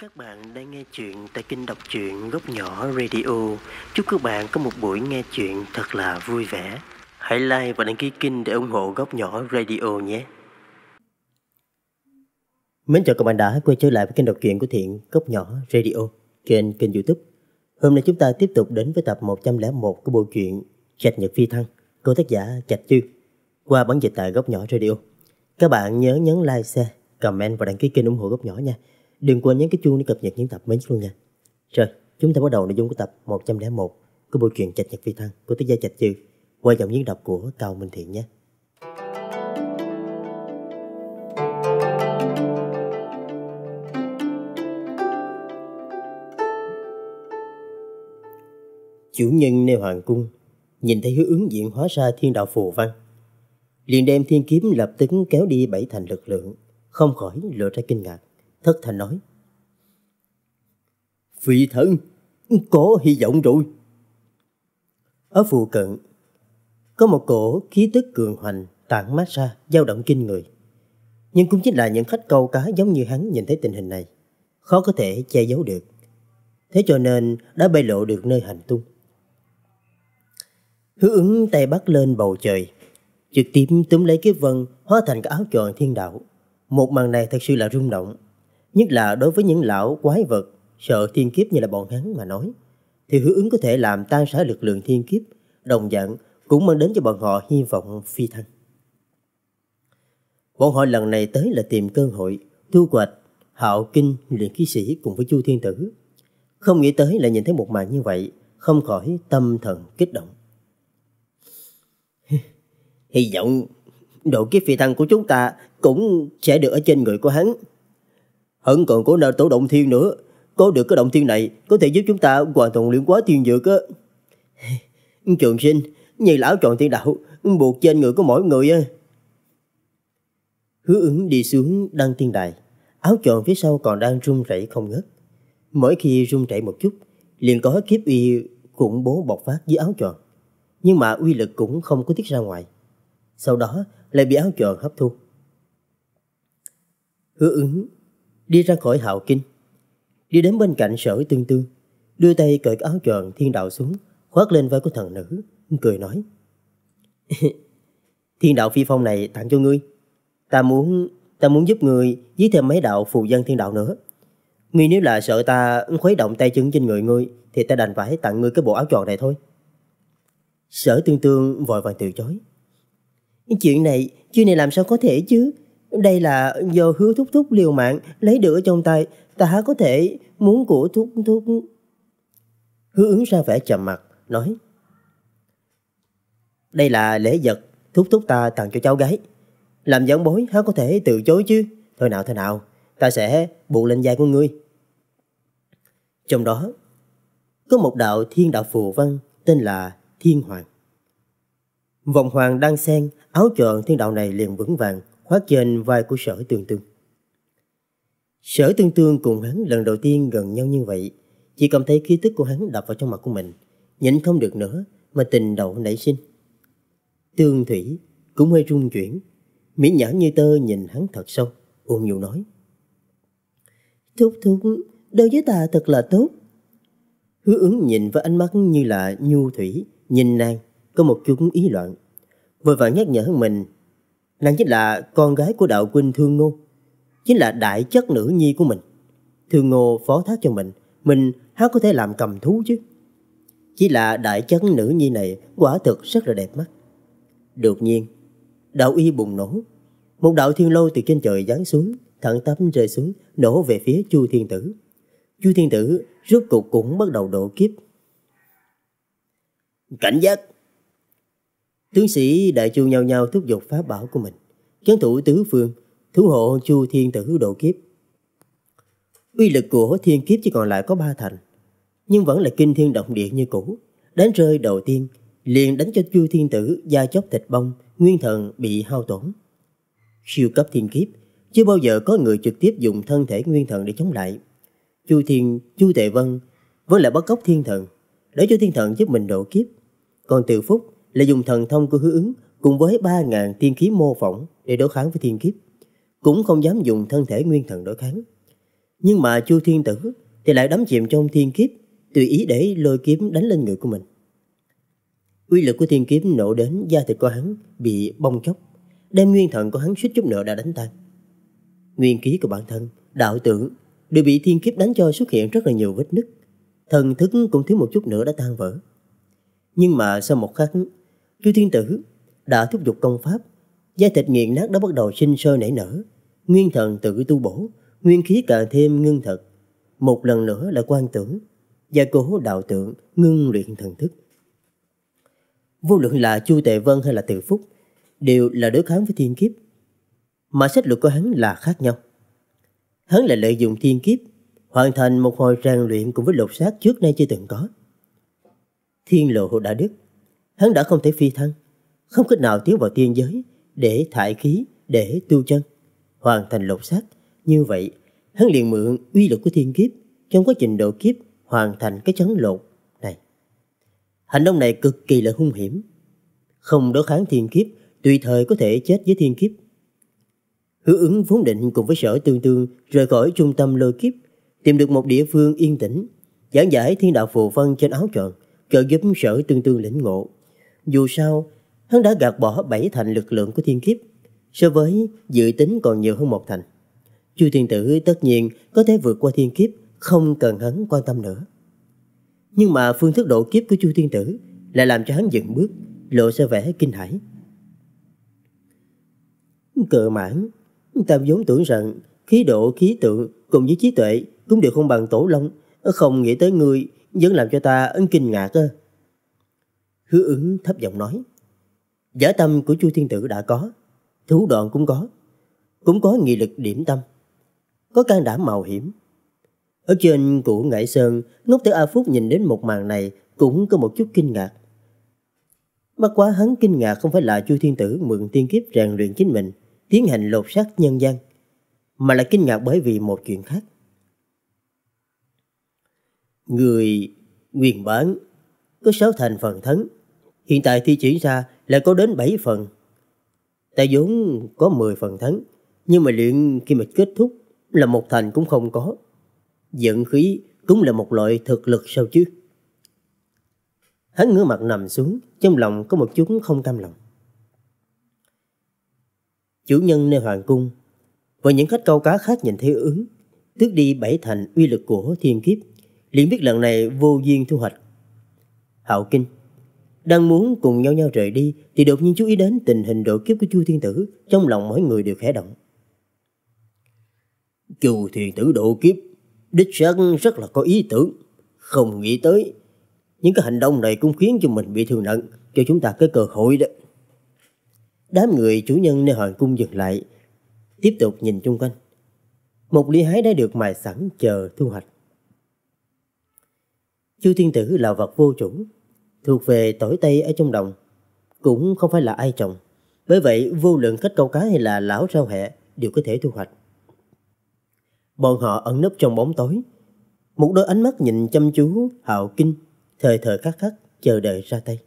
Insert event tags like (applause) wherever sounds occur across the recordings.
Các bạn đang nghe chuyện tại kênh đọc truyện góc nhỏ radio. Chúc các bạn có một buổi nghe chuyện thật là vui vẻ. Hãy like và đăng ký kênh để ủng hộ góc nhỏ radio nhé. Mến chào các bạn đã quay trở lại với kênh đọc truyện của Thiện Góc nhỏ radio trên kênh YouTube. Hôm nay chúng ta tiếp tục đến với tập 101 của bộ truyện Trạch Nhật Phi Thăng của tác giả Trạch chư qua bản dịch tại góc nhỏ radio. Các bạn nhớ nhấn like, share, comment và đăng ký kênh ủng hộ góc nhỏ nha. Đừng quên nhấn cái chuông để cập nhật những tập mới nhất luôn nha. Rồi, chúng ta bắt đầu nội dung của tập 101 của bộ truyện Trạch Nhật Phi Thăng của tác giả Trạch Trư qua giọng diễn đọc của Cao Minh Thiện nhé. Chủ nhân nêu hoàng cung nhìn thấy hứa ứng diện hóa ra thiên đạo phù văn liền đem thiên kiếm lập tức kéo đi bảy thành lực lượng không khỏi lộ ra kinh ngạc thất thành nói. Vị thần, có hy vọng rồi. Ở phụ cận, có một cổ khí tức cường hoành tản mát ra, dao động kinh người. Nhưng cũng chính là những khách câu cá giống như hắn nhìn thấy tình hình này, khó có thể che giấu được. Thế cho nên đã bày lộ được nơi hành tung. Hứa ứng tay bắt lên bầu trời, trực tiếp túm lấy cái vân hóa thành cái áo choàng thiên đạo. Một màn này thật sự là rung động, Nhất là đối với những lão quái vật sợ thiên kiếp như là bọn hắn mà nói, thì hứa ứng có thể làm tan rã lực lượng thiên kiếp, đồng dạng cũng mang đến cho bọn họ hy vọng phi thăng. Bọn họ lần này tới là tìm cơ hội thu hoạch Hạo Kinh luyện khí sĩ cùng với Chu Thiên Tử. Không nghĩ tới lại nhìn thấy một màn như vậy, không khỏi tâm thần kích động. (laughs) Hy vọng độ kiếp phi thăng của chúng ta cũng sẽ được ở trên người của hắn. Hẳn còn có nào tổ động thiên nữa. Có được cái động thiên này có thể giúp chúng ta hoàn toàn luyện quá thiên dược á. (laughs) Trường sinh, nhị lão chọn thiên đạo, buộc trên người của mỗi người á. Hứa ứng đi xuống đăng thiên đài, áo tròn phía sau còn đang rung rẩy không ngớt. Mỗi khi rung rẩy một chút, liền có kiếp y khủng bố bộc phát dưới áo tròn. Nhưng mà uy lực cũng không có tiết ra ngoài. Sau đó lại bị áo tròn hấp thu. Hứa ứng đi ra khỏi hậu kinh. Đi đến bên cạnh sở tương tương, đưa tay cởi áo tròn thiên đạo xuống, khoác lên vai của thần nữ, cười nói. (laughs) thiên đạo phi phong này tặng cho ngươi. Ta muốn ta muốn giúp ngươi viết thêm mấy đạo phù dân thiên đạo nữa. Ngươi nếu là sợ ta khuấy động tay chân trên người ngươi thì ta đành phải tặng ngươi cái bộ áo tròn này thôi. Sở tương tương vội vàng từ chối. Chuyện này, chuyện này làm sao có thể chứ? Đây là do hứa thúc thúc liều mạng lấy đửa trong tay, ta có thể muốn của thúc thúc. Hứa ứng ra vẻ chậm mặt, nói. Đây là lễ vật thúc thúc ta tặng cho cháu gái. Làm giảng bối há có thể từ chối chứ. Thôi nào thôi nào, ta sẽ buộc lên vai của ngươi. Trong đó, có một đạo thiên đạo phù văn tên là Thiên Hoàng. Vòng hoàng đang sen, áo tròn thiên đạo này liền vững vàng, khoác trên vai của sở tương tương. Sở tương tương cùng hắn lần đầu tiên gần nhau như vậy, chỉ cảm thấy khí tức của hắn đập vào trong mặt của mình, nhịn không được nữa mà tình đậu nảy sinh. Tương Thủy cũng hơi rung chuyển, miễn nhãn như tơ nhìn hắn thật sâu, uồn nhiều nói. Thúc thúc, đối với ta thật là tốt. Hứa ứng nhìn với ánh mắt như là nhu thủy, nhìn nàng, có một chút ý loạn. Vội vàng nhắc nhở mình Nàng chính là con gái của đạo huynh Thương Ngô, chính là đại chất nữ nhi của mình. Thương Ngô phó thác cho mình, mình há có thể làm cầm thú chứ. Chỉ là đại chất nữ nhi này quả thực rất là đẹp mắt. Đột nhiên, đạo y bùng nổ. Một đạo thiên lôi từ trên trời giáng xuống, thẳng tắp rơi xuống, nổ về phía Chu Thiên Tử. Chu Thiên Tử rốt cục cũng bắt đầu độ kiếp. Cảnh giác! Tướng sĩ đại chu nhau nhau thúc giục pháp bảo của mình, chấn thủ tứ phương, thủ hộ chu thiên tử độ kiếp. Uy lực của thiên kiếp chỉ còn lại có ba thành, nhưng vẫn là kinh thiên động địa như cũ. Đánh rơi đầu tiên, liền đánh cho chu thiên tử da chóc thịt bong, nguyên thần bị hao tổn. Siêu cấp thiên kiếp, chưa bao giờ có người trực tiếp dùng thân thể nguyên thần để chống lại. Chu Thiên, Chu Tệ Vân vẫn là bất cốc thiên thần, để cho thiên thần giúp mình độ kiếp. Còn Từ Phúc là dùng thần thông của hứa ứng cùng với 3.000 thiên khí mô phỏng để đối kháng với thiên kiếp. Cũng không dám dùng thân thể nguyên thần đối kháng. Nhưng mà Chu Thiên Tử thì lại đắm chìm trong thiên kiếp, tùy ý để lôi kiếm đánh lên người của mình. Uy lực của thiên kiếm nổ đến da thịt của hắn bị bong chóc, đem nguyên thần của hắn suýt chút nữa đã đánh tan. Nguyên khí của bản thân, đạo tưởng đều bị thiên kiếp đánh cho xuất hiện rất là nhiều vết nứt. Thần thức cũng thiếu một chút nữa đã tan vỡ. Nhưng mà sau một khắc, Chu Thiên Tử đã thúc giục công pháp, da thịt nghiền nát đã bắt đầu sinh sôi nảy nở, nguyên thần tự tu bổ, nguyên khí càng thêm ngưng thật. Một lần nữa là quan tưởng, và cố đạo tượng, ngưng luyện thần thức. Vô luận là Chu Tệ Vân hay là Từ Phúc, đều là đối kháng với thiên kiếp, mà sách lược của hắn là khác nhau. Hắn lại lợi dụng thiên kiếp, hoàn thành một hồi rèn luyện cùng với lột xác trước nay chưa từng có thiên lộ đạo đức. Hắn đã không thể phi thân, không cách nào tiến vào tiên giới để thải khí, để tu chân, hoàn thành lục sát Như vậy, hắn liền mượn uy lực của thiên kiếp trong quá trình độ kiếp hoàn thành cái chấn lột này. Hành động này cực kỳ là hung hiểm. Không đối kháng thiên kiếp, tùy thời có thể chết với thiên kiếp. Hứa ứng vốn định cùng với sở tương tương rời khỏi trung tâm lôi kiếp, tìm được một địa phương yên tĩnh, giảng giải thiên đạo phù văn trên áo tròn, trợ giúp sở tương tương lĩnh ngộ. Dù sao, hắn đã gạt bỏ bảy thành lực lượng của thiên kiếp, so với dự tính còn nhiều hơn một thành. Chu Thiên Tử tất nhiên có thể vượt qua thiên kiếp, không cần hắn quan tâm nữa. Nhưng mà phương thức độ kiếp của Chu Thiên Tử lại làm cho hắn dựng bước, lộ ra vẻ kinh hãi. Cờ mãn, Tam vốn tưởng rằng khí độ khí tượng cùng với trí tuệ cũng đều không bằng tổ long không nghĩ tới ngươi vẫn làm cho ta ấn kinh ngạc cơ Hứa ứng thấp giọng nói. Giả tâm của Chu Thiên Tử đã có, thủ đoạn cũng có, cũng có nghị lực điểm tâm, có can đảm mạo hiểm. Ở trên của Ngải Sơn, ngốc tử A Phúc nhìn đến một màn này cũng có một chút kinh ngạc. Bất quá hắn kinh ngạc không phải là Chu Thiên Tử mượn tiên kiếp rèn luyện chính mình, tiến hành lột xác nhân gian, mà là kinh ngạc bởi vì một chuyện khác người nguyên bản có sáu thành phần thấn, hiện tại thi triển ra là có đến bảy phần. Ta vốn có mười phần thấn, nhưng mà luyện khi mà kết thúc là một thành cũng không có. Giận khí cũng là một loại thực lực sao chứ? Hắn ngửa mặt nằm xuống, trong lòng có một chút không cam lòng. Chủ nhân nơi hoàng cung và những khách câu cá khác nhìn thấy ứng, tước đi bảy thành uy lực của thiên kiếp liền biết lần này vô duyên thu hoạch. Hạo Kinh đang muốn cùng nhau nhau rời đi thì đột nhiên chú ý đến tình hình độ kiếp của Chu Thiên Tử, trong lòng mỗi người đều khẽ động. Chu Thiên Tử độ kiếp, đích xác rất là có ý tưởng, không nghĩ tới những cái hành động này cũng khiến cho mình bị thương nặng, cho chúng ta cái cơ hội đó. Đám người chủ nhân nơi hoàng cung dừng lại, tiếp tục nhìn chung quanh. Một ly hái đã được mài sẵn chờ thu hoạch. Chu thiên tử là vật vô chủ, thuộc về tối tây ở trong đồng, cũng không phải là ai trồng. Bởi vậy, vô lượng cách câu cá hay là lão rau hẹ đều có thể thu hoạch. Bọn họ ẩn nấp trong bóng tối, một đôi ánh mắt nhìn chăm chú, hạo kinh, thời thời khắc khắc chờ đợi ra tay.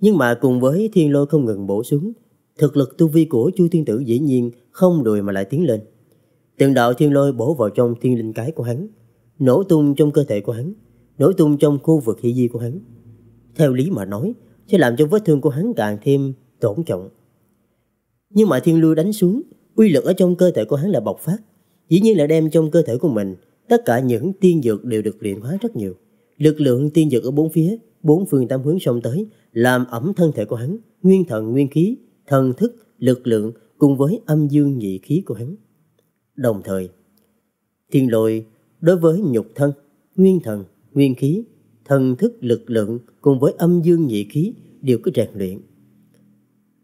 Nhưng mà cùng với thiên lôi không ngừng bổ xuống, thực lực tu vi của Chu Thiên Tử dĩ nhiên không lùi mà lại tiến lên. Từng đạo thiên lôi bổ vào trong thiên linh cái của hắn, nổ tung trong cơ thể của hắn, nổi tung trong khu vực hy di của hắn. Theo lý mà nói, sẽ làm cho vết thương của hắn càng thêm tổn trọng. Nhưng mà thiên lưu đánh xuống, uy lực ở trong cơ thể của hắn là bộc phát. Dĩ nhiên là đem trong cơ thể của mình, tất cả những tiên dược đều được luyện hóa rất nhiều. Lực lượng tiên dược ở bốn phía, bốn phương tám hướng xông tới, làm ẩm thân thể của hắn, nguyên thần nguyên khí, thần thức, lực lượng cùng với âm dương nhị khí của hắn. Đồng thời, thiên lôi đối với nhục thân, nguyên thần nguyên khí, thần thức lực lượng cùng với âm dương nhị khí đều có rèn luyện.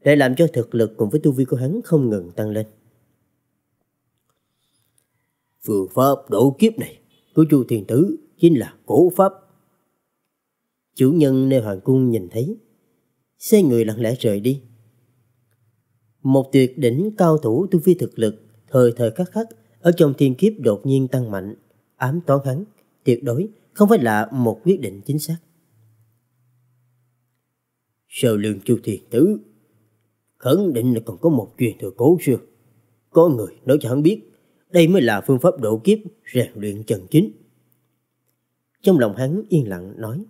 Để làm cho thực lực cùng với tu vi của hắn không ngừng tăng lên. Phương pháp độ kiếp này của chu thiền tử chính là cổ pháp. Chủ nhân nơi hoàng cung nhìn thấy, xe người lặng lẽ rời đi. Một tuyệt đỉnh cao thủ tu vi thực lực, thời thời khắc khắc, ở trong thiên kiếp đột nhiên tăng mạnh, ám toán hắn, tuyệt đối không phải là một quyết định chính xác. Sơ lương chu thiền tử khẳng định là còn có một truyền thừa cố xưa. Có người nói cho hắn biết, đây mới là phương pháp độ kiếp rèn luyện chân chính. Trong lòng hắn yên lặng nói,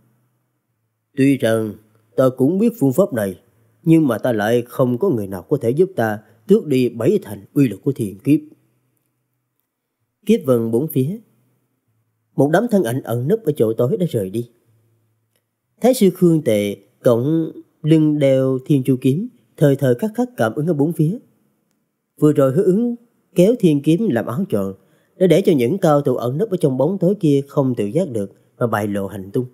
Tuy rằng ta cũng biết phương pháp này, nhưng mà ta lại không có người nào có thể giúp ta tước đi bảy thành uy lực của thiền kiếp. Kiếp vần bốn phía một đám thân ảnh ẩn nấp ở chỗ tối đã rời đi. Thái sư Khương Tệ, cộng lưng đeo thiên chu kiếm, thời thời khắc khắc cảm ứng ở bốn phía. Vừa rồi hứa ứng kéo thiên kiếm làm áo tròn, để để cho những cao thủ ẩn nấp ở trong bóng tối kia không tự giác được mà bại lộ hành tung.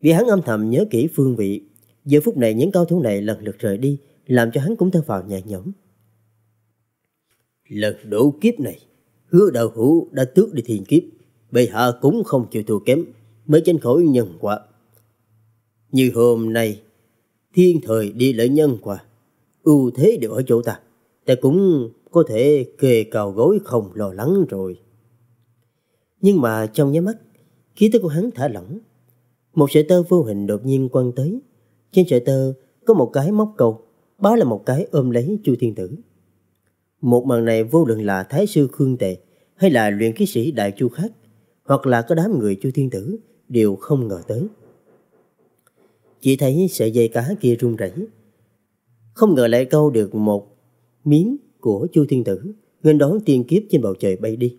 Vì hắn âm thầm nhớ kỹ phương vị, giờ phút này những cao thủ này lần lượt rời đi, làm cho hắn cũng thở phào nhẹ nhõm. Lần đổ kiếp này, hứa đạo hữu đã tước đi thiên kiếp, bệ hạ cũng không chịu thua kém mới tránh khỏi nhân quả. Như hôm nay, thiên thời đi lợi nhân quả, ưu thế đều ở chỗ ta, ta cũng có thể kề cào gối không lo lắng rồi. Nhưng mà trong nháy mắt, khí tức của hắn thả lỏng. Một sợi tơ vô hình đột nhiên quăng tới. Trên sợi tơ có một cái móc cầu, báo là một cái ôm lấy Chu Thiên Tử. Một màn này vô luận là Thái sư Khương Tề hay là luyện khí sĩ Đại Chu khác hoặc là có đám người chu thiên tử đều không ngờ tới. Chỉ thấy sợi dây cá kia rung rẩy. Không ngờ lại câu được một miếng của chu thiên tử, nên đón tiên kiếp trên bầu trời bay đi.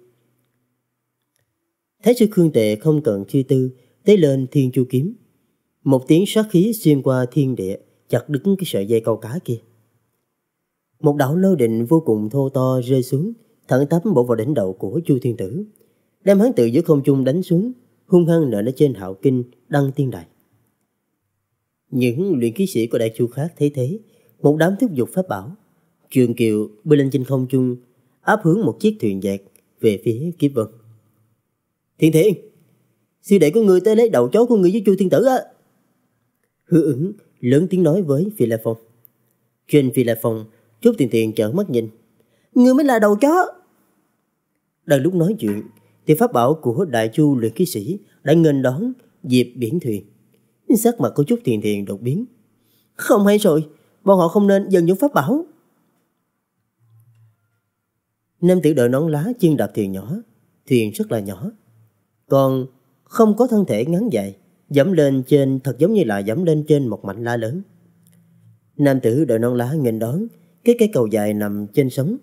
thấy sư Khương Tệ không cần chi tư, tế lên thiên chu kiếm. Một tiếng sát khí xuyên qua thiên địa, chặt đứng cái sợi dây câu cá kia. Một đạo lôi định vô cùng thô to rơi xuống, thẳng tắp bổ vào đỉnh đầu của Chu Thiên Tử, đem hắn từ giữa không trung đánh xuống, hung hăng nện ở trên hậu kinh đăng tiên đài. Những luyện khí sĩ của đại chu khác thấy thế, một đám thúc dục pháp bảo, trường kiều bơi lên trên không trung, áp hướng một chiếc thuyền dạt về phía kiếp vân. Thiên thiên, sư đệ của người tới lấy đầu chó của người với chu thiên tử á. Hứa ứng lớn tiếng nói với phi la phong. Trên phi la phong, chút tiền tiền trợn mắt nhìn. Người mới là đầu chó. Đang lúc nói chuyện, thì pháp bảo của đại chu luyện khí sĩ đã nghênh đón dịp biển thuyền. Sắc mặt có chút Thiền Thiền đột biến. Không hay rồi, bọn họ không nên dần những pháp bảo. Nam tử đội nón lá chân đạp thuyền nhỏ, thuyền rất là nhỏ. Còn không có thân thể ngắn dài, dẫm lên trên thật giống như là dẫm lên trên một mảnh lá lớn. Nam tử đội nón lá nghênh đón, cái cây cầu dài nằm trên sống.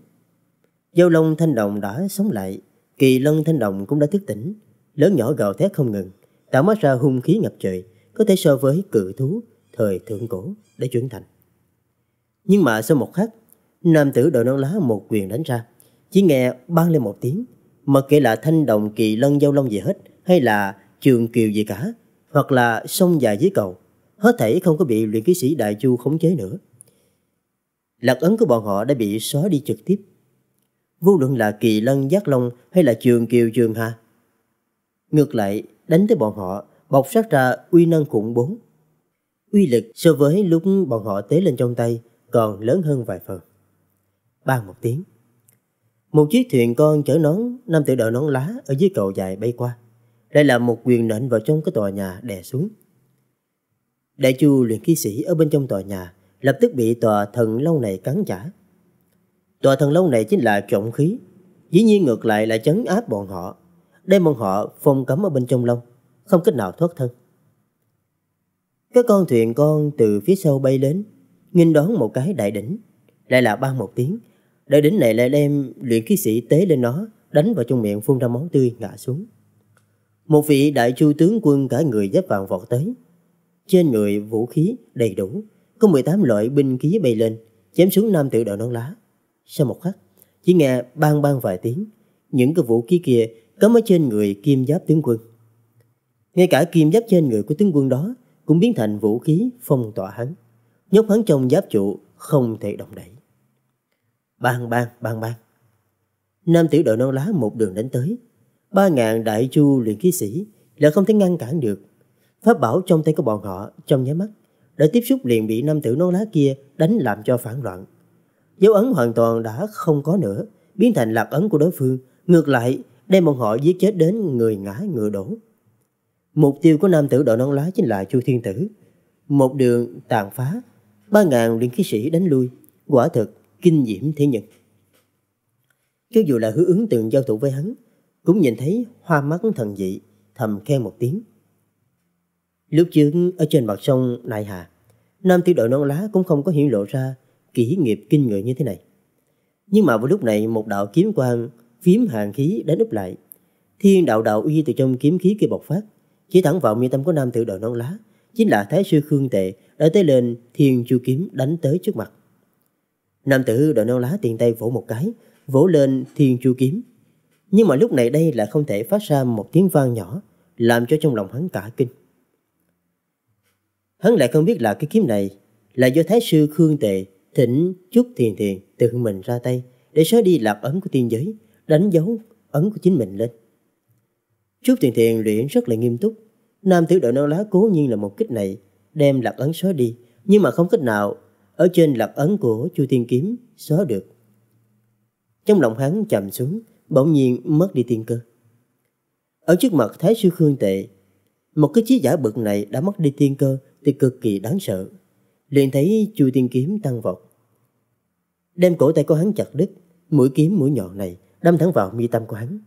Dâu lông thanh đồng đã sống lại, Kỳ lân thanh đồng cũng đã thức tỉnh, lớn nhỏ gào thét không ngừng, tạo hóa ra hung khí ngập trời, có thể so với cự thú thời thượng cổ đã trưởng thành. Nhưng mà sau một khắc, nam tử đội nón lá một quyền đánh ra, chỉ nghe ban lên một tiếng, mặc kệ là thanh đồng kỳ lân giao long gì hết, hay là trường kiều gì cả, hoặc là sông dài dưới cầu, hết thảy không có bị luyện ký sĩ đại chu khống chế nữa. Lật ấn của bọn họ đã bị xóa đi trực tiếp vô luận là kỳ lân giác long hay là trường kiều trường hà. Ngược lại, đánh tới bọn họ, bộc phát ra uy năng khủng bố Uy lực so với lúc bọn họ tế lên trong tay còn lớn hơn vài phần. ba một tiếng. Một chiếc thuyền con chở nón, năm tử đội nón lá ở dưới cầu dài bay qua. Đây là một quyền nện vào trong cái tòa nhà đè xuống. Đại chu luyện khí sĩ ở bên trong tòa nhà lập tức bị tòa thần lâu này cắn trả. Tòa thần lâu này chính là trọng khí Dĩ nhiên ngược lại là chấn áp bọn họ Đem bọn họ phong cấm ở bên trong lâu Không cách nào thoát thân Cái con thuyền con từ phía sau bay đến nhìn đón một cái đại đỉnh Lại là ba một tiếng Đại đỉnh này lại đem luyện khí sĩ tế lên nó Đánh vào trong miệng phun ra máu tươi ngã xuống Một vị đại chu tướng quân cả người giáp vàng vọt tới Trên người vũ khí đầy đủ Có 18 loại binh khí bay lên Chém xuống nam tử đạo non lá sau một khắc, chỉ nghe bang bang vài tiếng, những cái vũ khí kia cắm ở trên người kim giáp tướng quân. Ngay cả kim giáp trên người của tướng quân đó cũng biến thành vũ khí phong tỏa hắn, nhốt hắn trong giáp trụ không thể động đậy. Bang bang bang bang. Nam tiểu đội non lá một đường đánh tới, ba ngàn đại chu luyện khí sĩ lại không thể ngăn cản được. Pháp bảo trong tay của bọn họ trong nháy mắt đã tiếp xúc liền bị nam tiểu non lá kia đánh làm cho phản loạn dấu ấn hoàn toàn đã không có nữa, biến thành lạc ấn của đối phương, ngược lại đem bọn họ giết chết đến người ngã ngựa đổ. Mục tiêu của nam tử đội nón lá chính là Chu Thiên Tử. Một đường tàn phá, ba ngàn liên khí sĩ đánh lui, quả thực kinh diễm thế nhật. Cho dù là hứa ứng từng giao thủ với hắn, cũng nhìn thấy hoa mắt thần dị, thầm khen một tiếng. Lúc trước ở trên mặt sông Nại Hà, nam tiểu đội non lá cũng không có hiển lộ ra kỹ nghiệp kinh người như thế này. Nhưng mà vào lúc này một đạo kiếm quang phím hàng khí đánh úp lại. Thiên đạo đạo uy từ trong kiếm khí kia bộc phát, chỉ thẳng vào mi tâm của nam tử đội non lá, chính là Thái sư Khương Tệ đã tới lên thiên chu kiếm đánh tới trước mặt. Nam tử đội non lá tiện tay vỗ một cái, vỗ lên thiên chu kiếm. Nhưng mà lúc này đây lại không thể phát ra một tiếng vang nhỏ, làm cho trong lòng hắn cả kinh. Hắn lại không biết là cái kiếm này là do Thái sư Khương Tệ thỉnh chút thiền thiền tự mình ra tay để xóa đi lạc ấn của tiên giới, đánh dấu ấn của chính mình lên. Chút thiền thiền luyện rất là nghiêm túc. Nam tử đội non lá cố nhiên là một kích này, đem lạc ấn xóa đi, nhưng mà không cách nào ở trên lạc ấn của chu tiên kiếm xóa được. Trong lòng hắn chầm xuống, bỗng nhiên mất đi tiên cơ. Ở trước mặt Thái sư Khương Tệ, một cái trí giả bực này đã mất đi tiên cơ thì cực kỳ đáng sợ. Liền thấy chu tiên kiếm tăng vọt, đem cổ tay của hắn chặt đứt, mũi kiếm mũi nhọn này đâm thẳng vào mi tâm của hắn.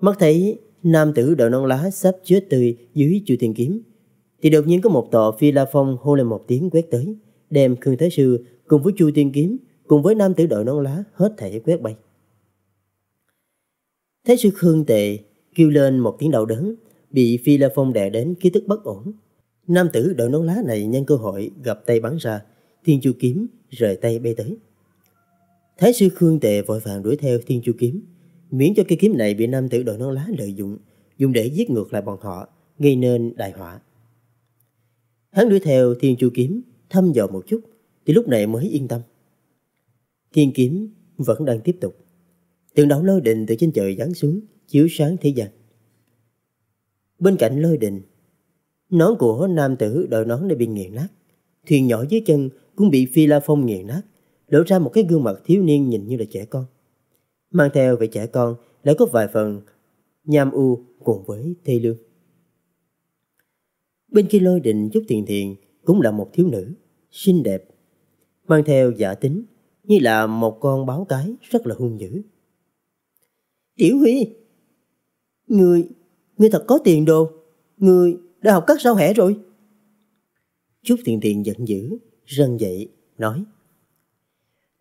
Mắt thấy nam tử đầu non lá sắp chết tươi dưới chu thiên kiếm, thì đột nhiên có một tọ phi la phong hô lên một tiếng quét tới, đem Khương Thái Sư cùng với chu thiên kiếm, cùng với nam tử đội non lá hết thể quét bay. Thái sư Khương Tệ kêu lên một tiếng đau đớn, bị phi la phong đè đến ký tức bất ổn. Nam tử đội nón lá này nhân cơ hội gặp tay bắn ra, thiên chu kiếm rời tay bay tới. Thái sư Khương Tệ vội vàng đuổi theo Thiên Chu Kiếm, miễn cho cây kiếm này bị nam tử đội nón lá lợi dụng, dùng để giết ngược lại bọn họ, gây nên đại họa. Hắn đuổi theo Thiên Chu Kiếm, thăm dò một chút, thì lúc này mới yên tâm. Thiên Kiếm vẫn đang tiếp tục. Từng đạo lôi đình từ trên trời giáng xuống, chiếu sáng thế gian. Bên cạnh lôi đình, nón của nam tử đội nón đã bị nghiền nát, thuyền nhỏ dưới chân cũng bị phi la phong nghiền nát lộ ra một cái gương mặt thiếu niên nhìn như là trẻ con. Mang theo vẻ trẻ con lại có vài phần nham u cùng với thê lương. Bên kia lôi định giúp thiền thiền cũng là một thiếu nữ, xinh đẹp, mang theo giả tính như là một con báo cái rất là hung dữ. Tiểu Huy, người, người thật có tiền đồ, người đã học các sao hẻ rồi. Chúc Thiền Thiền giận dữ, răng dậy, nói.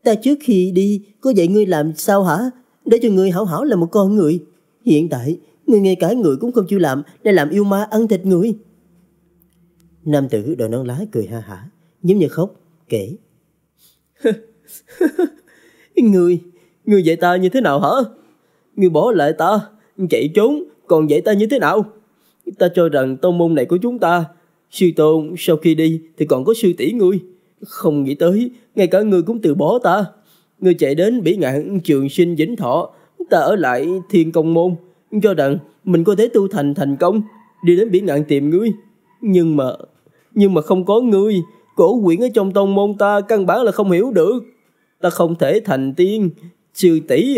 Ta trước khi đi, có dạy ngươi làm sao hả? Để cho ngươi hảo hảo là một con người. Hiện tại, ngươi ngay cả người cũng không chịu làm, để làm yêu ma ăn thịt người. Nam tử đội nón lá cười ha hả, giống như khóc, kể. (laughs) ngươi, ngươi dạy ta như thế nào hả? Ngươi bỏ lại ta, chạy trốn, còn dạy ta như thế nào? Ta cho rằng tông môn này của chúng ta, sư tôn sau khi đi thì còn có sư tỷ ngươi không nghĩ tới, ngay cả ngươi cũng từ bỏ ta. Ngươi chạy đến bỉ ngạn trường sinh vĩnh thọ, ta ở lại thiên công môn, cho rằng mình có thể tu thành thành công, đi đến bỉ ngạn tìm ngươi. Nhưng mà, nhưng mà không có ngươi, cổ quyển ở trong tông môn ta căn bản là không hiểu được. Ta không thể thành tiên, sư tỷ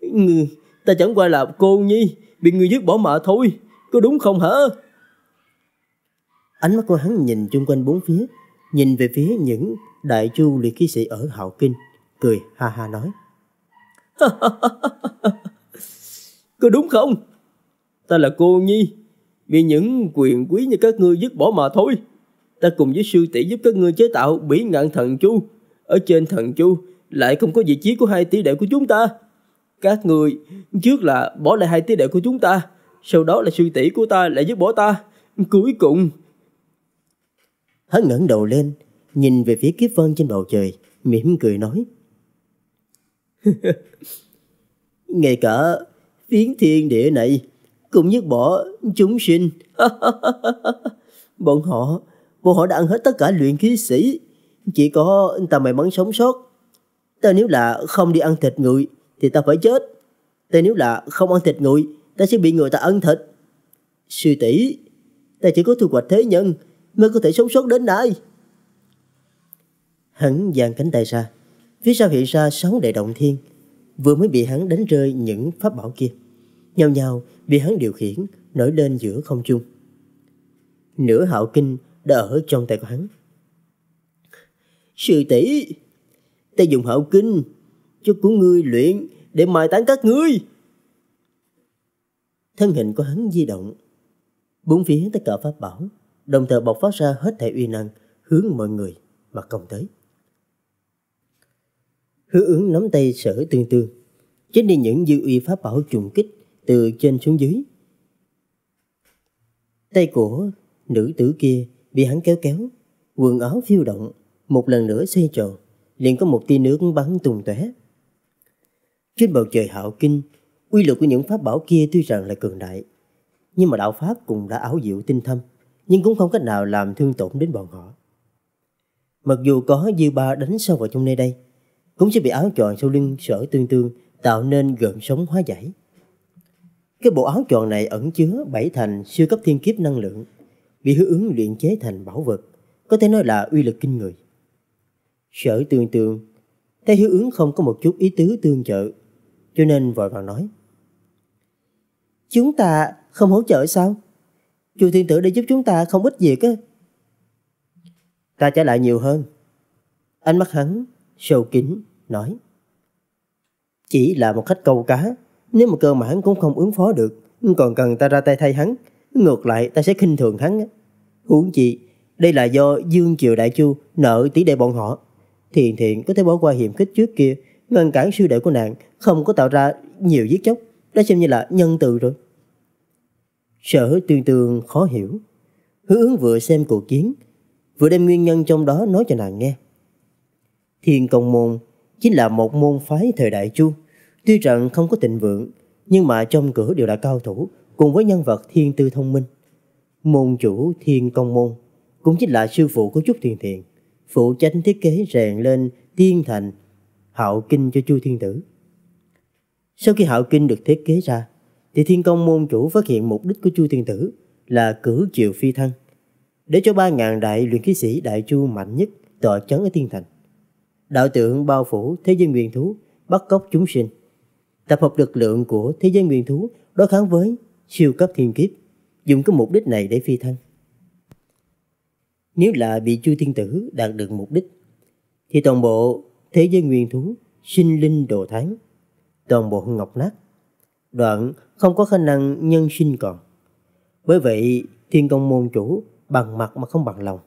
ngươi, ta chẳng qua là cô nhi, bị ngươi dứt bỏ mà thôi, có đúng không hả? Ánh mắt của hắn nhìn chung quanh bốn phía, nhìn về phía những đại chu liệt ký sĩ ở Hạo Kinh, cười ha ha nói. (laughs) Có đúng không? Ta là cô Nhi, vì những quyền quý như các ngươi dứt bỏ mà thôi. Ta cùng với sư tỷ giúp các ngươi chế tạo bỉ ngạn thần chu. Ở trên thần chu lại không có vị trí của hai tỷ đệ của chúng ta. Các người trước là bỏ lại hai tỷ đệ của chúng ta, sau đó là sư tỷ của ta lại giúp bỏ ta. Cuối cùng Hắn ngẩng đầu lên, nhìn về phía kiếp vân trên bầu trời, mỉm cười nói. (laughs) Ngay cả phiến thiên địa này cũng dứt bỏ chúng sinh. (laughs) bọn họ, bọn họ đã ăn hết tất cả luyện khí sĩ. Chỉ có ta may mắn sống sót. Ta nếu là không đi ăn thịt người thì ta phải chết. Ta nếu là không ăn thịt người ta sẽ bị người ta ăn thịt. Sư tỷ, ta chỉ có thu hoạch thế nhân mới có thể sống sót đến đây. Hắn giang cánh tay ra, phía sau hiện ra sáu đại động thiên, vừa mới bị hắn đánh rơi những pháp bảo kia. Nhào nhào bị hắn điều khiển, nổi lên giữa không trung. Nửa hạo kinh đã ở trong tay của hắn. Sư tỷ, ta dùng hạo kinh cho của ngươi luyện để mai tán các ngươi. Thân hình của hắn di động, bốn phía tất cả pháp bảo đồng thời bộc phát ra hết thể uy năng hướng mọi người mà công tới. Hứa ứng nắm tay sở tương tương, chính đi những dư uy pháp bảo trùng kích từ trên xuống dưới. Tay của nữ tử kia bị hắn kéo kéo, quần áo phiêu động, một lần nữa xoay tròn, liền có một tia nước bắn tung tóe. Trên bầu trời hạo kinh, uy lực của những pháp bảo kia tuy rằng là cường đại, nhưng mà đạo pháp cũng đã áo diệu tinh thâm nhưng cũng không cách nào làm thương tổn đến bọn họ. Mặc dù có dư ba đánh sâu vào trong nơi đây, cũng sẽ bị áo tròn sau lưng sở tương tương tạo nên gợn sóng hóa giải. Cái bộ áo tròn này ẩn chứa bảy thành siêu cấp thiên kiếp năng lượng, bị hứa ứng luyện chế thành bảo vật, có thể nói là uy lực kinh người. Sở tương tương, thấy hứa ứng không có một chút ý tứ tương trợ, cho nên vội vàng nói. Chúng ta không hỗ trợ sao? Chu Thiên Tử đã giúp chúng ta không ít việc á. Ta trả lại nhiều hơn. Ánh mắt hắn sâu kín nói. Chỉ là một khách câu cá, nếu mà cơ mãn cũng không ứng phó được, còn cần ta ra tay thay hắn, ngược lại ta sẽ khinh thường hắn. Huống chi đây là do Dương Triều Đại Chu nợ tỷ đệ bọn họ. Thiền thiện có thể bỏ qua hiểm khích trước kia, ngăn cản sư đệ của nàng, không có tạo ra nhiều giết chóc, đó xem như là nhân từ rồi. Sở tương tương khó hiểu. Hứa ứng vừa xem cuộc chiến, vừa đem nguyên nhân trong đó nói cho nàng nghe. Thiên Công Môn chính là một môn phái thời đại chu, tuy rằng không có thịnh vượng, nhưng mà trong cửa đều là cao thủ cùng với nhân vật thiên tư thông minh. Môn chủ Thiên Công Môn cũng chính là sư phụ của Trúc Thiền Thiền, phụ tranh thiết kế rèn lên tiên thành hạo kinh cho Chu Thiên Tử. Sau khi hạo kinh được thiết kế ra, thì thiên công môn chủ phát hiện mục đích của Chu Thiên Tử là cử triều phi thân, để cho ba ngàn đại luyện khí sĩ đại chu mạnh nhất tọa chấn ở thiên thành. Đạo tượng bao phủ thế giới nguyên thú, bắt cóc chúng sinh. Tập hợp lực lượng của thế giới nguyên thú đối kháng với siêu cấp thiên kiếp, dùng cái mục đích này để phi thân. Nếu là bị Chu Thiên Tử đạt được mục đích, thì toàn bộ thế giới nguyên thú sinh linh đồ tháng, toàn bộ ngọc nát. Đoạn không có khả năng nhân sinh còn. Bởi vậy, thiên công môn chủ bằng mặt mà không bằng lòng.